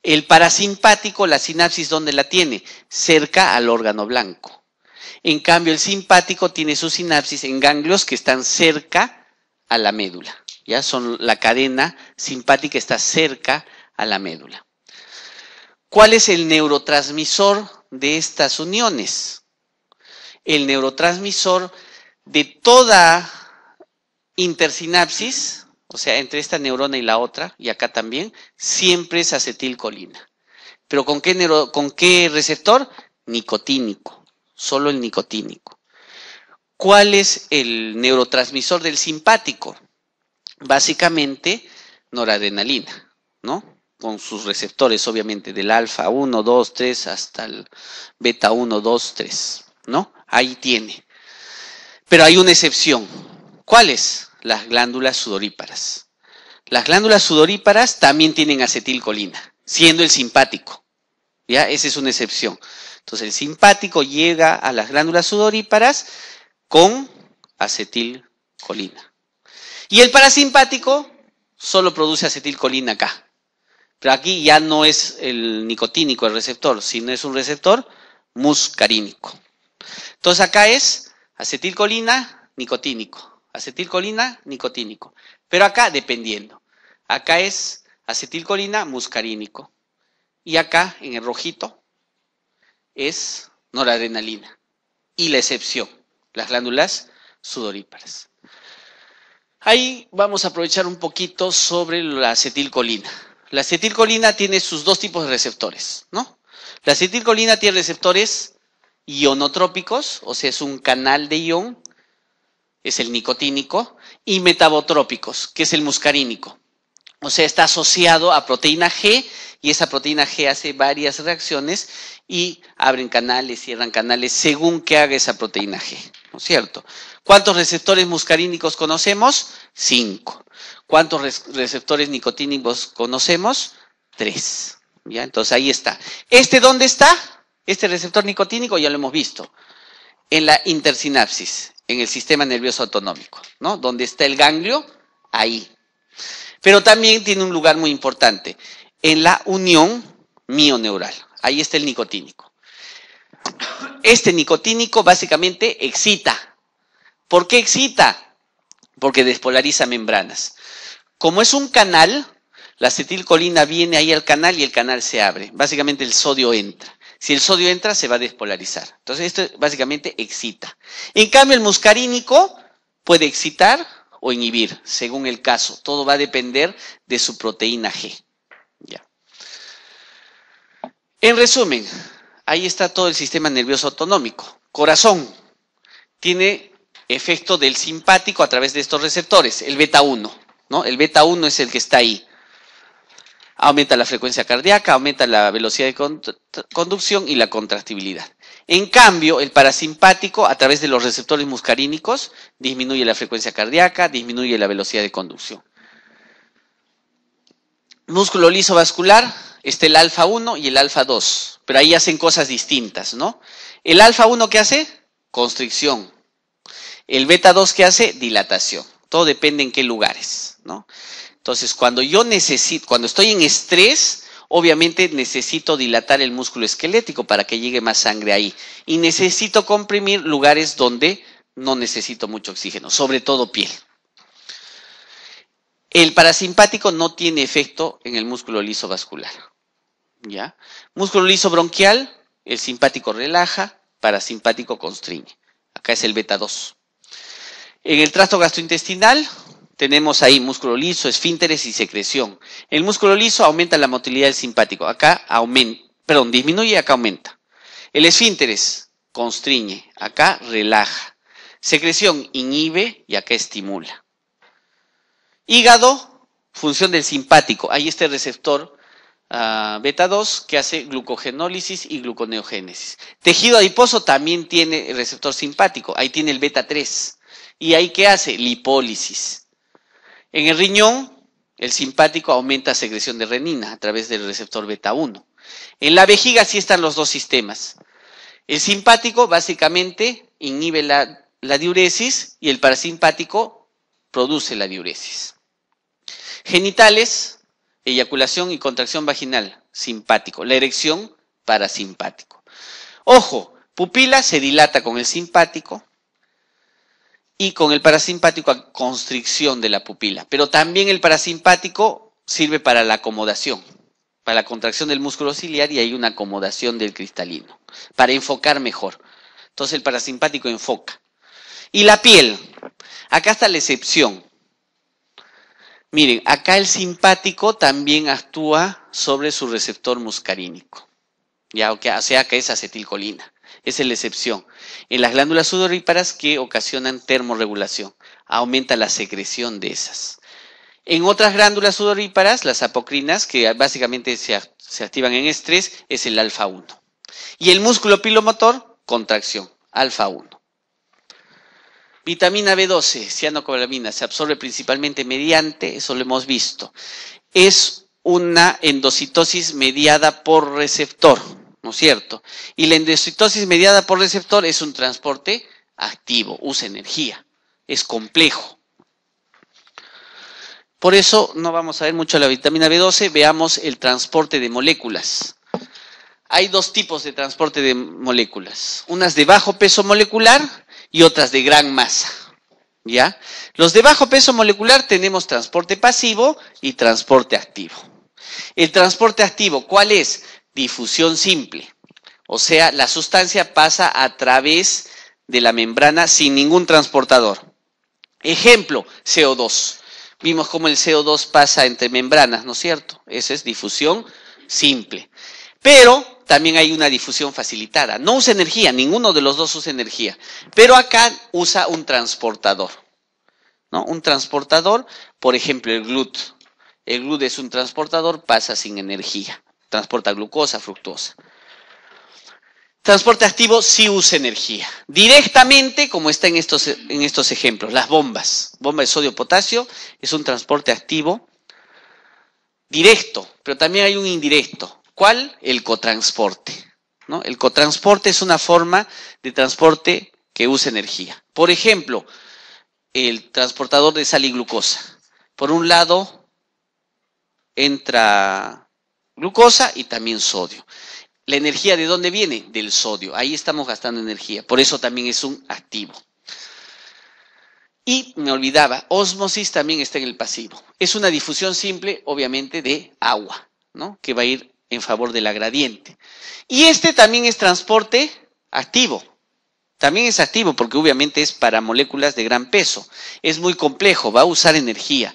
El parasimpático, la sinapsis, ¿dónde la tiene? Cerca al órgano blanco. En cambio, el simpático tiene su sinapsis en ganglios que están cerca a la médula. Ya son la cadena simpática está cerca a la médula. ¿Cuál es el neurotransmisor de estas uniones? El neurotransmisor de toda intersinapsis, o sea, entre esta neurona y la otra, y acá también, siempre es acetilcolina. ¿Pero con qué, con qué receptor? Nicotínico solo el nicotínico. ¿Cuál es el neurotransmisor del simpático? Básicamente, noradrenalina, ¿no? Con sus receptores, obviamente, del alfa 1, 2, 3 hasta el beta 1, 2, 3, ¿no? Ahí tiene. Pero hay una excepción. ¿Cuál es? Las glándulas sudoríparas. Las glándulas sudoríparas también tienen acetilcolina, siendo el simpático. ¿Ya? Esa es una excepción. Entonces el simpático llega a las glándulas sudoríparas con acetilcolina. Y el parasimpático solo produce acetilcolina acá. Pero aquí ya no es el nicotínico el receptor, sino es un receptor muscarínico. Entonces acá es acetilcolina, nicotínico. Acetilcolina, nicotínico. Pero acá dependiendo. Acá es acetilcolina, muscarínico. Y acá en el rojito es noradrenalina y la excepción, las glándulas sudoríparas. Ahí vamos a aprovechar un poquito sobre la acetilcolina. La acetilcolina tiene sus dos tipos de receptores, ¿no? La acetilcolina tiene receptores ionotrópicos, o sea, es un canal de ion, es el nicotínico, y metabotrópicos, que es el muscarínico o sea, está asociado a proteína G y esa proteína G hace varias reacciones y abren canales, cierran canales según que haga esa proteína G, ¿no es cierto? ¿Cuántos receptores muscarínicos conocemos? Cinco. ¿Cuántos receptores nicotínicos conocemos? Tres. ¿Ya? Entonces ahí está. ¿Este dónde está? Este receptor nicotínico ya lo hemos visto. En la intersinapsis, en el sistema nervioso autonómico, ¿no? Dónde está el ganglio, ahí pero también tiene un lugar muy importante en la unión mioneural. Ahí está el nicotínico. Este nicotínico básicamente excita. ¿Por qué excita? Porque despolariza membranas. Como es un canal, la acetilcolina viene ahí al canal y el canal se abre. Básicamente el sodio entra. Si el sodio entra, se va a despolarizar. Entonces, esto básicamente excita. En cambio, el muscarínico puede excitar o inhibir, según el caso. Todo va a depender de su proteína G. En resumen, ahí está todo el sistema nervioso autonómico. Corazón tiene efecto del simpático a través de estos receptores, el beta 1, ¿no? El beta 1 es el que está ahí. Aumenta la frecuencia cardíaca, aumenta la velocidad de conducción y la contractibilidad. En cambio, el parasimpático, a través de los receptores muscarínicos, disminuye la frecuencia cardíaca, disminuye la velocidad de conducción. Músculo liso está el alfa 1 y el alfa 2, pero ahí hacen cosas distintas, ¿no? El alfa 1 ¿qué hace? Constricción. El beta 2 ¿qué hace? Dilatación. Todo depende en qué lugares, ¿no? Entonces, cuando yo necesito, cuando estoy en estrés, obviamente necesito dilatar el músculo esquelético para que llegue más sangre ahí. Y necesito comprimir lugares donde no necesito mucho oxígeno, sobre todo piel. El parasimpático no tiene efecto en el músculo liso vascular. ¿Ya? Músculo liso bronquial, el simpático relaja, parasimpático constriñe. Acá es el beta 2. En el trato gastrointestinal, tenemos ahí músculo liso, esfínteres y secreción. El músculo liso aumenta la motilidad del simpático. Acá aumenta, perdón, disminuye y acá aumenta. El esfínteres constriñe, acá relaja. Secreción inhibe y acá estimula. Hígado, función del simpático. Hay este receptor ah, beta 2 que hace glucogenólisis y gluconeogénesis. Tejido adiposo también tiene receptor simpático. Ahí tiene el beta 3. ¿Y ahí qué hace? Lipólisis. En el riñón, el simpático aumenta la secreción de renina a través del receptor beta 1. En la vejiga sí están los dos sistemas. El simpático básicamente inhibe la, la diuresis y el parasimpático produce la diuresis. Genitales, eyaculación y contracción vaginal, simpático. La erección, parasimpático. Ojo, pupila se dilata con el simpático, y con el parasimpático a constricción de la pupila. Pero también el parasimpático sirve para la acomodación, para la contracción del músculo ciliar y hay una acomodación del cristalino, para enfocar mejor. Entonces el parasimpático enfoca. Y la piel, acá está la excepción. Miren, acá el simpático también actúa sobre su receptor muscarínico. Ya, o sea que es acetilcolina es la excepción. En las glándulas sudoríparas que ocasionan termorregulación, aumenta la secreción de esas. En otras glándulas sudoríparas, las apocrinas, que básicamente se, se activan en estrés, es el alfa 1. Y el músculo pilomotor, contracción, alfa 1. Vitamina B12, cianocobalamina, se absorbe principalmente mediante, eso lo hemos visto, es una endocitosis mediada por receptor. ¿no es cierto? Y la endocitosis mediada por receptor es un transporte activo, usa energía, es complejo. Por eso no vamos a ver mucho la vitamina B12, veamos el transporte de moléculas. Hay dos tipos de transporte de moléculas, unas de bajo peso molecular y otras de gran masa. ¿Ya? Los de bajo peso molecular tenemos transporte pasivo y transporte activo. El transporte activo, ¿cuál es? difusión simple. O sea, la sustancia pasa a través de la membrana sin ningún transportador. Ejemplo, CO2. Vimos cómo el CO2 pasa entre membranas, ¿no es cierto? Esa es difusión simple. Pero también hay una difusión facilitada. No usa energía, ninguno de los dos usa energía. Pero acá usa un transportador. ¿no? Un transportador, por ejemplo, el GLUT. El GLUT es un transportador, pasa sin energía. Transporta glucosa, fructosa. Transporte activo sí usa energía. Directamente, como está en estos, en estos ejemplos, las bombas. Bomba de sodio-potasio es un transporte activo directo, pero también hay un indirecto. ¿Cuál? El cotransporte. ¿no? El cotransporte es una forma de transporte que usa energía. Por ejemplo, el transportador de sal y glucosa. Por un lado, entra glucosa y también sodio. La energía de dónde viene? Del sodio. Ahí estamos gastando energía. Por eso también es un activo. Y me olvidaba, osmosis también está en el pasivo. Es una difusión simple, obviamente, de agua, ¿no? Que va a ir en favor de la gradiente. Y este también es transporte activo. También es activo porque obviamente es para moléculas de gran peso. Es muy complejo, va a usar energía.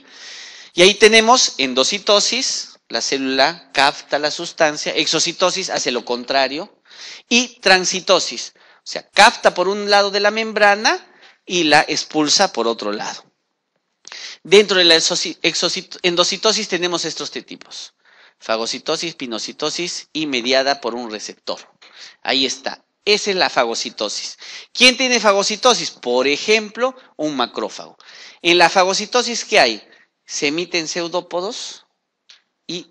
Y ahí tenemos endocitosis, la célula capta la sustancia, exocitosis hace lo contrario, y transitosis, o sea, capta por un lado de la membrana y la expulsa por otro lado. Dentro de la endocitosis tenemos estos tres tipos, fagocitosis, pinocitosis y mediada por un receptor. Ahí está, esa es la fagocitosis. ¿Quién tiene fagocitosis? Por ejemplo, un macrófago. En la fagocitosis, ¿qué hay? Se emiten pseudópodos, y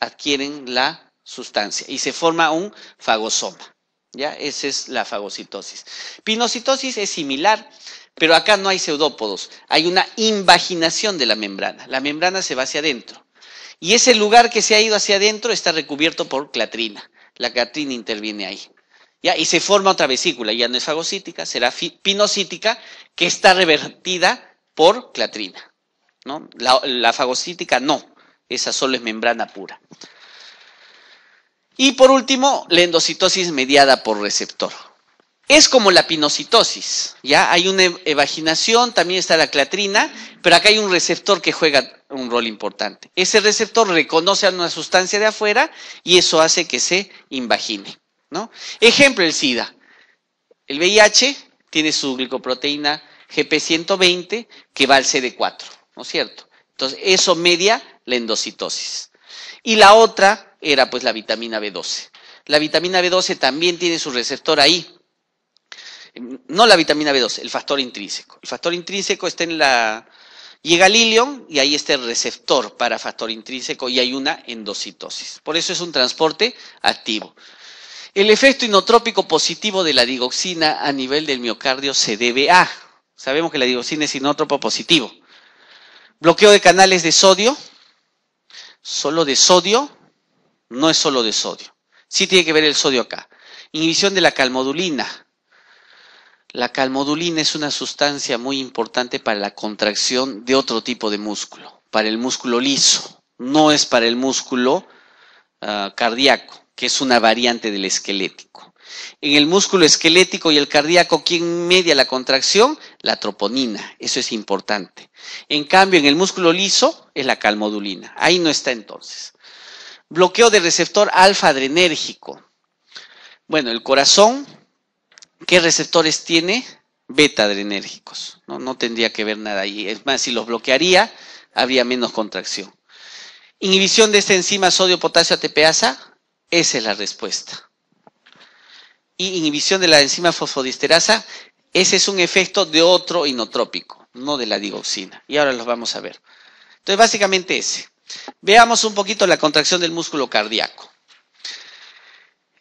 adquieren la sustancia y se forma un fagosoma. ¿Ya? Esa es la fagocitosis. Pinocitosis es similar, pero acá no hay pseudópodos, hay una invaginación de la membrana. La membrana se va hacia adentro. Y ese lugar que se ha ido hacia adentro está recubierto por clatrina. La clatrina interviene ahí. Y se forma otra vesícula, ya no es fagocítica, será pinocítica, que está revertida por clatrina. ¿no? La, la fagocítica no. Esa solo es membrana pura. Y por último, la endocitosis mediada por receptor. Es como la pinocitosis, ¿ya? Hay una e-, evaginación, también está la clatrina, pero acá hay un receptor que juega un rol importante. Ese receptor reconoce a una sustancia de afuera y eso hace que se invagine, ¿no? Ejemplo, el SIDA. El VIH tiene su glicoproteína GP120 que va al CD4, ¿no es cierto? Entonces, eso media la endocitosis. Y la otra era pues la vitamina B12. La vitamina B12 también tiene su receptor ahí. No la vitamina B12, el factor intrínseco. El factor intrínseco está en la... Llega y ahí está el receptor para factor intrínseco y hay una endocitosis. Por eso es un transporte activo. El efecto inotrópico positivo de la digoxina a nivel del miocardio se debe a. Sabemos que la digoxina es inótropo positivo. Bloqueo de canales de sodio, solo de sodio, no es solo de sodio. Sí tiene que ver el sodio acá. Inhibición de la calmodulina. La calmodulina es una sustancia muy importante para la contracción de otro tipo de músculo, para el músculo liso, no es para el músculo ah, cardíaco, que es una variante del esquelético. En el músculo esquelético y el cardíaco, ¿quién media la contracción? La troponina, eso es importante. En cambio, en el músculo liso es la calmodulina, ahí no está entonces. Bloqueo de receptor alfa adrenérgico. Bueno, el corazón, ¿qué receptores tiene? Beta adrenérgicos, ¿no? tendría que ver nada ahí. Es más, si los bloquearía, habría menos contracción. Inhibición de esta enzima sodio-potasio-ATPasa, esa es la respuesta y inhibición de la enzima fosfodiesterasa, ese es un efecto de otro inotrópico, no de la digoxina. Y ahora los vamos a ver. Entonces, básicamente ese. Veamos un poquito la contracción del músculo cardíaco.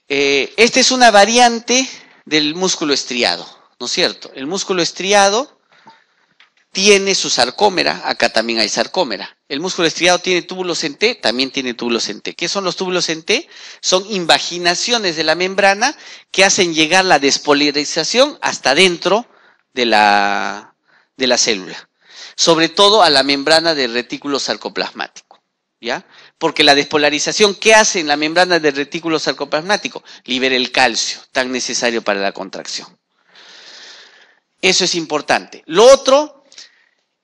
Eh, esta es una variante del músculo estriado, ¿no es cierto? El músculo estriado tiene su sarcómera, acá también hay sarcómera. El músculo estriado tiene túbulos en T, también tiene túbulos en T. ¿Qué son los túbulos en T? Son invaginaciones de la membrana que hacen llegar la despolarización hasta dentro de la, de la célula, sobre todo a la membrana del retículo sarcoplasmático. ¿Ya? Porque la despolarización, ¿qué hace en la membrana del retículo sarcoplasmático? Libera el calcio, tan necesario para la contracción. Eso es importante. Lo otro,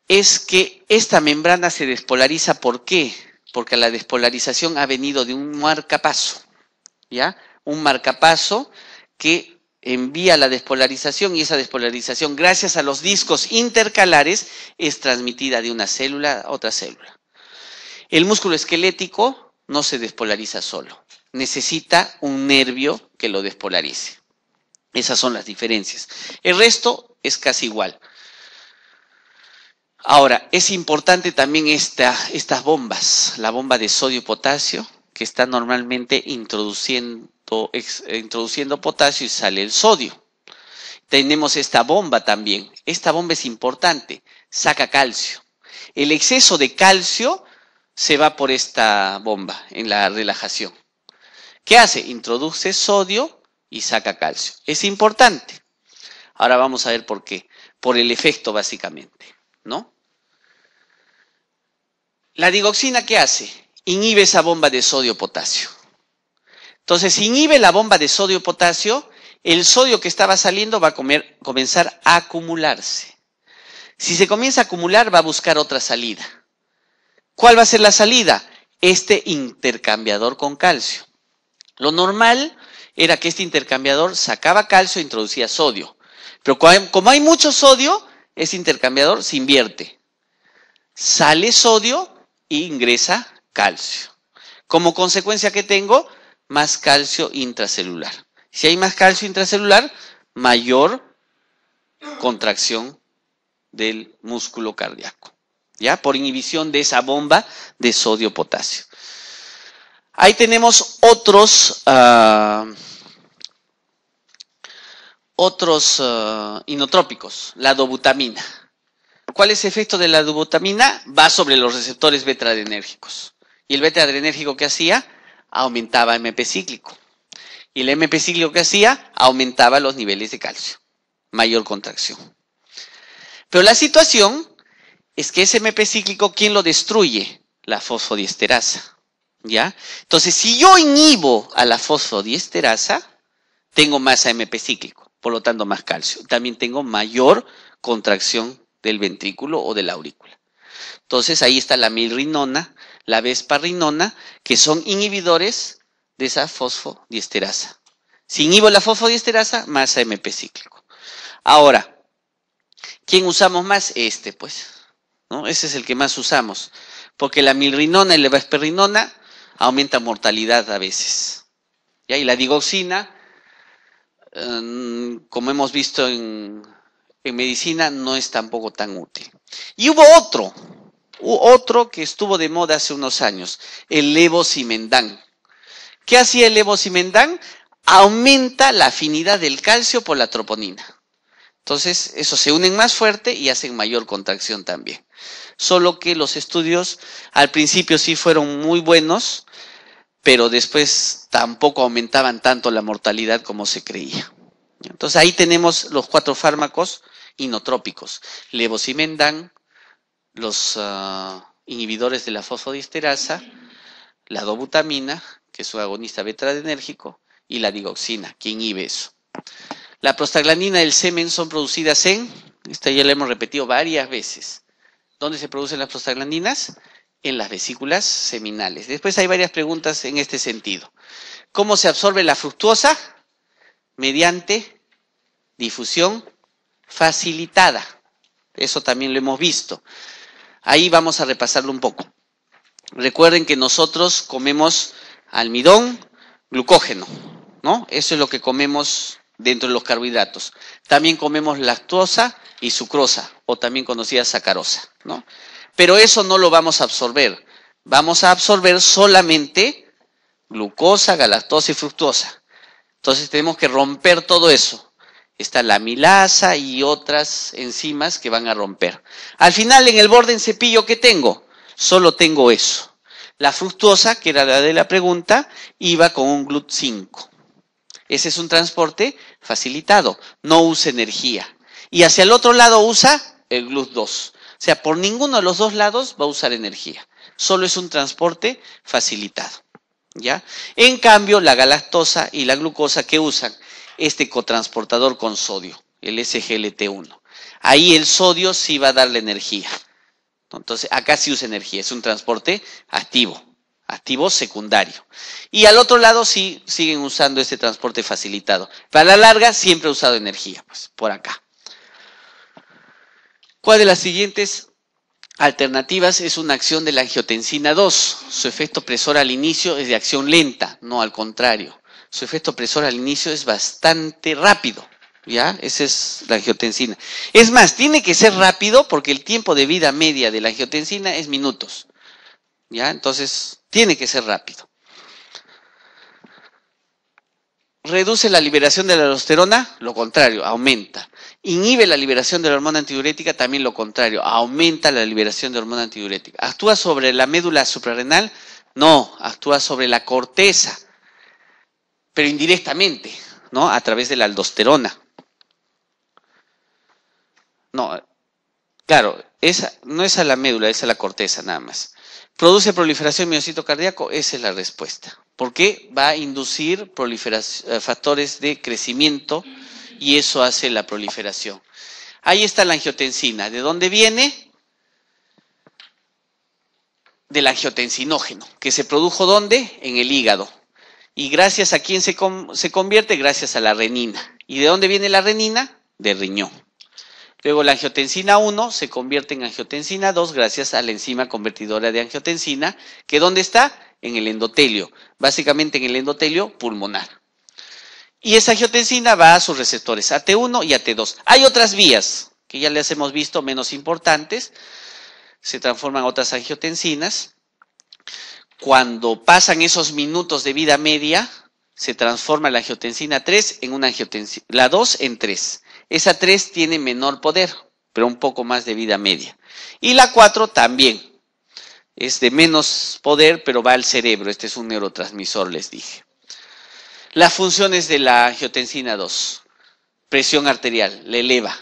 es que esta membrana se despolariza. ¿Por qué? Porque la despolarización ha venido de un marcapaso, ¿ya? Un marcapaso que envía la despolarización y esa despolarización, gracias a los discos intercalares, es transmitida de una célula a otra célula. El músculo esquelético no se despolariza solo, necesita un nervio que lo despolarice. Esas son las diferencias. El resto es casi igual. Ahora, es importante también esta, estas bombas, la bomba de sodio potasio, que está normalmente introduciendo, introduciendo potasio y sale el sodio. Tenemos esta bomba también. Esta bomba es importante, saca calcio. El exceso de calcio se va por esta bomba en la relajación. ¿Qué hace? Introduce sodio y saca calcio. Es importante. Ahora vamos a ver por qué. Por el efecto básicamente, ¿no? La digoxina, ¿qué hace? Inhibe esa bomba de sodio-potasio. Entonces, si inhibe la bomba de sodio-potasio, el sodio que estaba saliendo va a comenzar a acumularse. Si se comienza a acumular, va a buscar otra salida. ¿Cuál va a ser la salida? Este intercambiador con calcio. Lo normal era que este intercambiador sacaba calcio e introducía sodio. Pero como hay mucho sodio, ese intercambiador se invierte. Sale sodio ingresa calcio. Como consecuencia que tengo, más calcio intracelular. Si hay más calcio intracelular, mayor contracción del músculo cardíaco, ¿ya? Por inhibición de esa bomba de sodio-potasio. Ahí tenemos otros, ah, otros ah, inotrópicos, la dobutamina. ¿Cuál es el efecto de la dubotamina? Va sobre los receptores beta ¿Y el beta-adrenérgico que hacía? Aumentaba MP cíclico. Y el MP cíclico que hacía? Aumentaba los niveles de calcio. Mayor contracción. Pero la situación es que ese MP cíclico, ¿quién lo destruye? La fosfodiesterasa. ¿Ya? Entonces, si yo inhibo a la fosfodiesterasa, tengo más MP cíclico, por lo tanto más calcio. También tengo mayor contracción del ventrículo o de la aurícula. Entonces ahí está la milrinona, la vesparrinona, que son inhibidores de esa fosfodiesterasa. Si inhibo la fosfodiesterasa, más AMP cíclico. Ahora, ¿quién usamos más? Este, pues. ¿no? Ese es el que más usamos. Porque la milrinona y la vesperrinona aumentan mortalidad a veces. Y Y la digoxina, eh, como hemos visto en en medicina no es tampoco tan útil. Y hubo otro, otro que estuvo de moda hace unos años, el levosimendán. ¿Qué hacía el levosimendán? Aumenta la afinidad del calcio por la troponina. Entonces, eso se unen más fuerte y hacen mayor contracción también. Solo que los estudios al principio sí fueron muy buenos, pero después tampoco aumentaban tanto la mortalidad como se creía. Entonces ahí tenemos los cuatro fármacos inotrópicos. Levosimendan, los ah, inhibidores de la fosfodiesterasa, la dobutamina, que es un agonista beta y la digoxina, que inhibe eso. La prostaglandina del semen son producidas en, esta ya la hemos repetido varias veces, ¿dónde se producen las prostaglandinas? En las vesículas seminales. Después hay varias preguntas en este sentido. ¿Cómo se absorbe la fructuosa? Mediante difusión facilitada. Eso también lo hemos visto. Ahí vamos a repasarlo un poco. Recuerden que nosotros comemos almidón, glucógeno, ¿no? Eso es lo que comemos dentro de los carbohidratos. También comemos lactosa y sucrosa, o también conocida sacarosa, ¿no? Pero eso no lo vamos a absorber. Vamos a absorber solamente glucosa, galactosa y fructosa. Entonces tenemos que romper todo eso está la milasa y otras enzimas que van a romper. Al final, en el borde en cepillo, que tengo? Solo tengo eso. La fructosa, que era la de la pregunta, iba con un GLUT5. Ese es un transporte facilitado, no usa energía. Y hacia el otro lado usa el GLUT2. O sea, por ninguno de los dos lados va a usar energía. Solo es un transporte facilitado. ¿Ya? En cambio, la galactosa y la glucosa que usan este cotransportador con sodio, el SGLT1. Ahí el sodio sí va a dar la energía. Entonces, acá sí usa energía, es un transporte activo, activo secundario. Y al otro lado sí siguen usando este transporte facilitado. Para la larga siempre ha usado energía, pues, por acá. ¿Cuál de las siguientes alternativas es una acción de la angiotensina 2? Su efecto presor al inicio es de acción lenta, no al contrario su efecto opresor al inicio es bastante rápido. ¿Ya? Esa es la angiotensina. Es más, tiene que ser rápido porque el tiempo de vida media de la angiotensina es minutos. ¿Ya? Entonces, tiene que ser rápido. ¿Reduce la liberación de la aldosterona? Lo contrario, aumenta. ¿Inhibe la liberación de la hormona antidiurética? También lo contrario, aumenta la liberación de la hormona antidiurética. ¿Actúa sobre la médula suprarrenal? No, actúa sobre la corteza pero indirectamente, ¿no? A través de la aldosterona. No, claro, esa, no es a la médula, es a la corteza nada más. ¿Produce proliferación miocito cardíaco? Esa es la respuesta. ¿Por qué? va a inducir eh, factores de crecimiento y eso hace la proliferación. Ahí está la angiotensina. ¿De dónde viene? Del angiotensinógeno, que se produjo ¿dónde? En el hígado. ¿Y gracias a quién se, convierte? Gracias a la renina. ¿Y de dónde viene la renina? De riñón. Luego la angiotensina 1 se convierte en angiotensina 2 gracias a la enzima convertidora de angiotensina, que ¿dónde está? En el endotelio, básicamente en el endotelio pulmonar. Y esa angiotensina va a sus receptores AT1 y AT2. Hay otras vías que ya les hemos visto menos importantes, se transforman otras angiotensinas, cuando pasan esos minutos de vida media, se transforma la angiotensina 3 en una angiotensina, la 2 en 3. Esa 3 tiene menor poder, pero un poco más de vida media. Y la 4 también. Es de menos poder, pero va al cerebro. Este es un neurotransmisor, les dije. Las funciones de la angiotensina 2. Presión arterial, la eleva.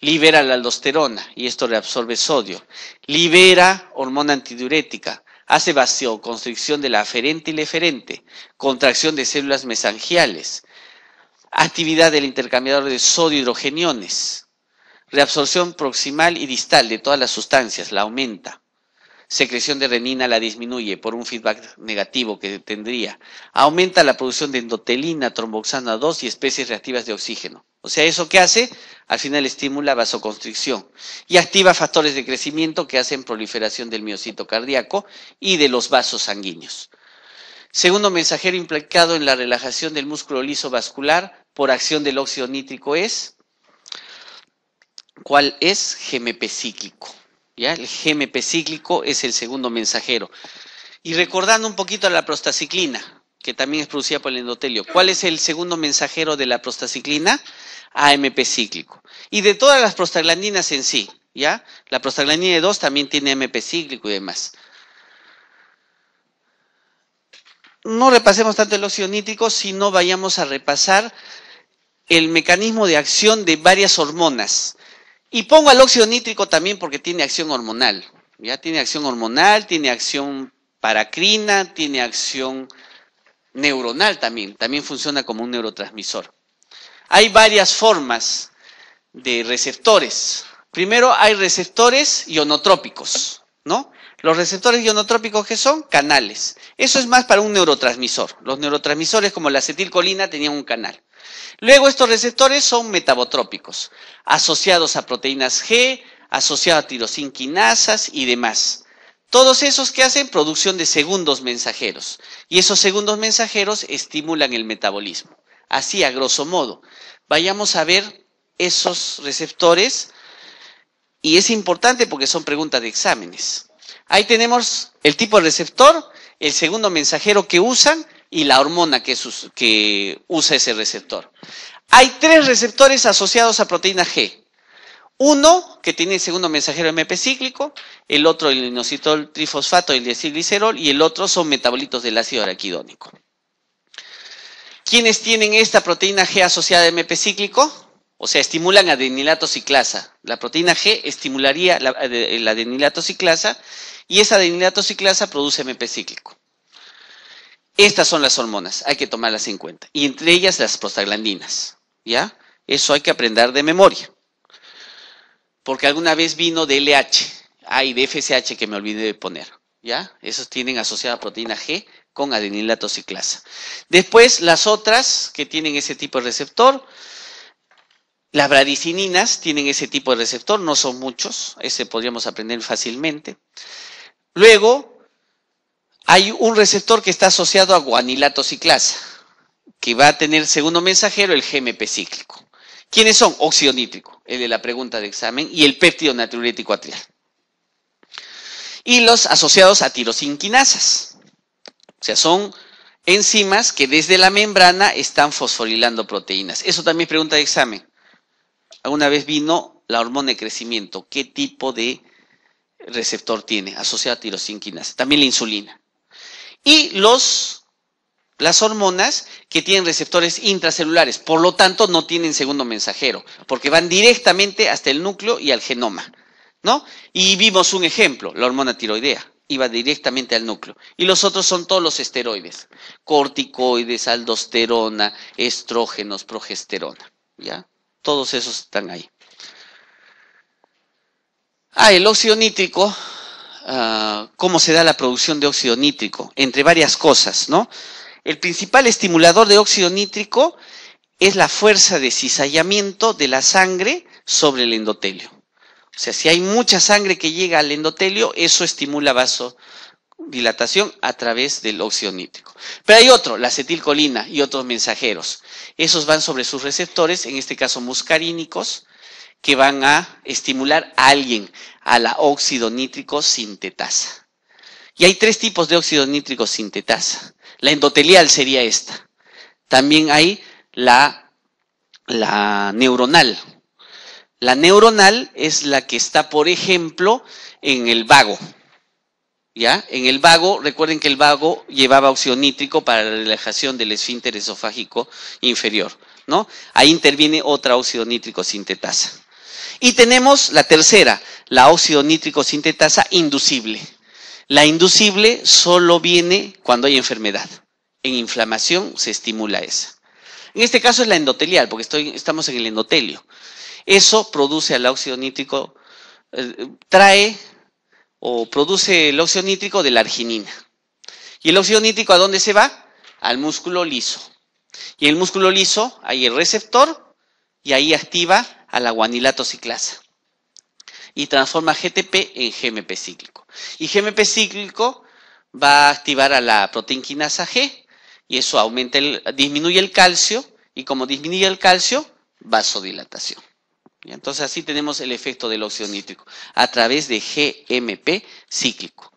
Libera la aldosterona y esto reabsorbe sodio. Libera hormona antidiurética hace constricción de la aferente y la eferente, contracción de células mesangiales, actividad del intercambiador de sodio hidrogeniones, reabsorción proximal y distal de todas las sustancias, la aumenta, secreción de renina la disminuye por un feedback negativo que tendría. Aumenta la producción de endotelina, tromboxana 2 y especies reactivas de oxígeno. O sea, ¿eso qué hace? Al final estimula vasoconstricción y activa factores de crecimiento que hacen proliferación del miocito cardíaco y de los vasos sanguíneos. Segundo mensajero implicado en la relajación del músculo liso vascular por acción del óxido nítrico es, ¿cuál es? GMP cíclico. El GMP cíclico es el segundo mensajero. Y recordando un poquito a la prostaciclina, que también es producida por el endotelio, ¿cuál es el segundo mensajero de la prostaciclina? AMP cíclico. Y de todas las prostaglandinas en sí, ¿ya? La prostaglandina 2 e también tiene MP cíclico y demás. No repasemos tanto el óxido nítrico, sino vayamos a repasar el mecanismo de acción de varias hormonas. Y pongo al óxido nítrico también porque tiene acción hormonal. Ya tiene acción hormonal, tiene acción paracrina, tiene acción neuronal también. También funciona como un neurotransmisor. Hay varias formas de receptores. Primero hay receptores ionotrópicos, ¿no? Los receptores ionotrópicos que son canales. Eso es más para un neurotransmisor. Los neurotransmisores como la acetilcolina tenían un canal. Luego estos receptores son metabotrópicos, asociados a proteínas G, asociados a tirosinquinasas y demás. Todos esos que hacen producción de segundos mensajeros y esos segundos mensajeros estimulan el metabolismo. Así, a grosso modo, vayamos a ver esos receptores y es importante porque son preguntas de exámenes. Ahí tenemos el tipo de receptor, el segundo mensajero que usan y la hormona que, usa ese receptor. Hay tres receptores asociados a proteína G. Uno que tiene el segundo mensajero MP cíclico, el otro el inositol trifosfato y el diacilglicerol, y el otro son metabolitos del ácido araquidónico. ¿Quiénes tienen esta proteína G asociada a MP cíclico? O sea, estimulan adenilato ciclasa. La proteína G estimularía la, adenilato ciclasa y esa adenilato ciclasa produce MP cíclico. Estas son las hormonas, hay que tomarlas en cuenta. Y entre ellas las prostaglandinas, ¿ya? Eso hay que aprender de memoria. Porque alguna vez vino LH. hay ah, de FSH que me olvidé de poner, ¿ya? Esos tienen asociada proteína G con ciclasa. Después, las otras que tienen ese tipo de receptor, las bradicininas tienen ese tipo de receptor, no son muchos, ese podríamos aprender fácilmente. Luego, hay un receptor que está asociado a guanilato ciclasa, que va a tener segundo mensajero el GMP cíclico. ¿Quiénes son? Oxido nítrico, el de la pregunta de examen, y el péptido natriurético atrial. Y los asociados a tirosinquinasas. O sea, son enzimas que desde la membrana están fosforilando proteínas. Eso también es pregunta de examen. Alguna vez vino la hormona de crecimiento. ¿Qué tipo de receptor tiene asociado a tirosinquinasa? También la insulina y los las hormonas que tienen receptores intracelulares, por lo tanto no tienen segundo mensajero, porque van directamente hasta el núcleo y al genoma, ¿no? Y vimos un ejemplo, la hormona tiroidea iba directamente al núcleo. Y los otros son todos los esteroides, corticoides, aldosterona, estrógenos, progesterona, ¿ya? Todos esos están ahí. Ah, el óxido nítrico Ah, cómo se da la producción de óxido nítrico, entre varias cosas, ¿no? El principal estimulador de óxido nítrico es la fuerza de cizallamiento de la sangre sobre el endotelio. O sea, si hay mucha sangre que llega al endotelio, eso estimula vasodilatación a través del óxido nítrico. Pero hay otro, la acetilcolina y otros mensajeros. Esos van sobre sus receptores, en este caso muscarínicos, que van a estimular a alguien a la óxido nítrico sintetasa. Y hay tres tipos de óxido nítrico sintetasa. La endotelial sería esta. También hay la, neuronal. La neuronal es la que está, por ejemplo, en el vago. ¿Ya? En el vago, recuerden que el vago llevaba óxido nítrico para la relajación del esfínter esofágico inferior, ¿no? Ahí interviene otra óxido nítrico sintetasa. Y tenemos la tercera, la óxido nítrico sintetasa inducible. La inducible solo viene cuando hay enfermedad. En inflamación se estimula esa. En este caso es la endotelial, porque estamos en el endotelio. Eso produce al óxido nítrico, eh, trae o produce el óxido nítrico de la arginina. ¿Y el óxido nítrico a dónde se va? Al músculo liso. Y en el músculo liso hay el receptor y ahí activa a la guanilatociclasa y transforma GTP en GMP cíclico. Y GMP cíclico va a activar a la proteínquinasa G y eso aumenta disminuye el calcio y como disminuye el calcio, vasodilatación. Y entonces así tenemos el efecto del óxido nítrico a través de GMP cíclico.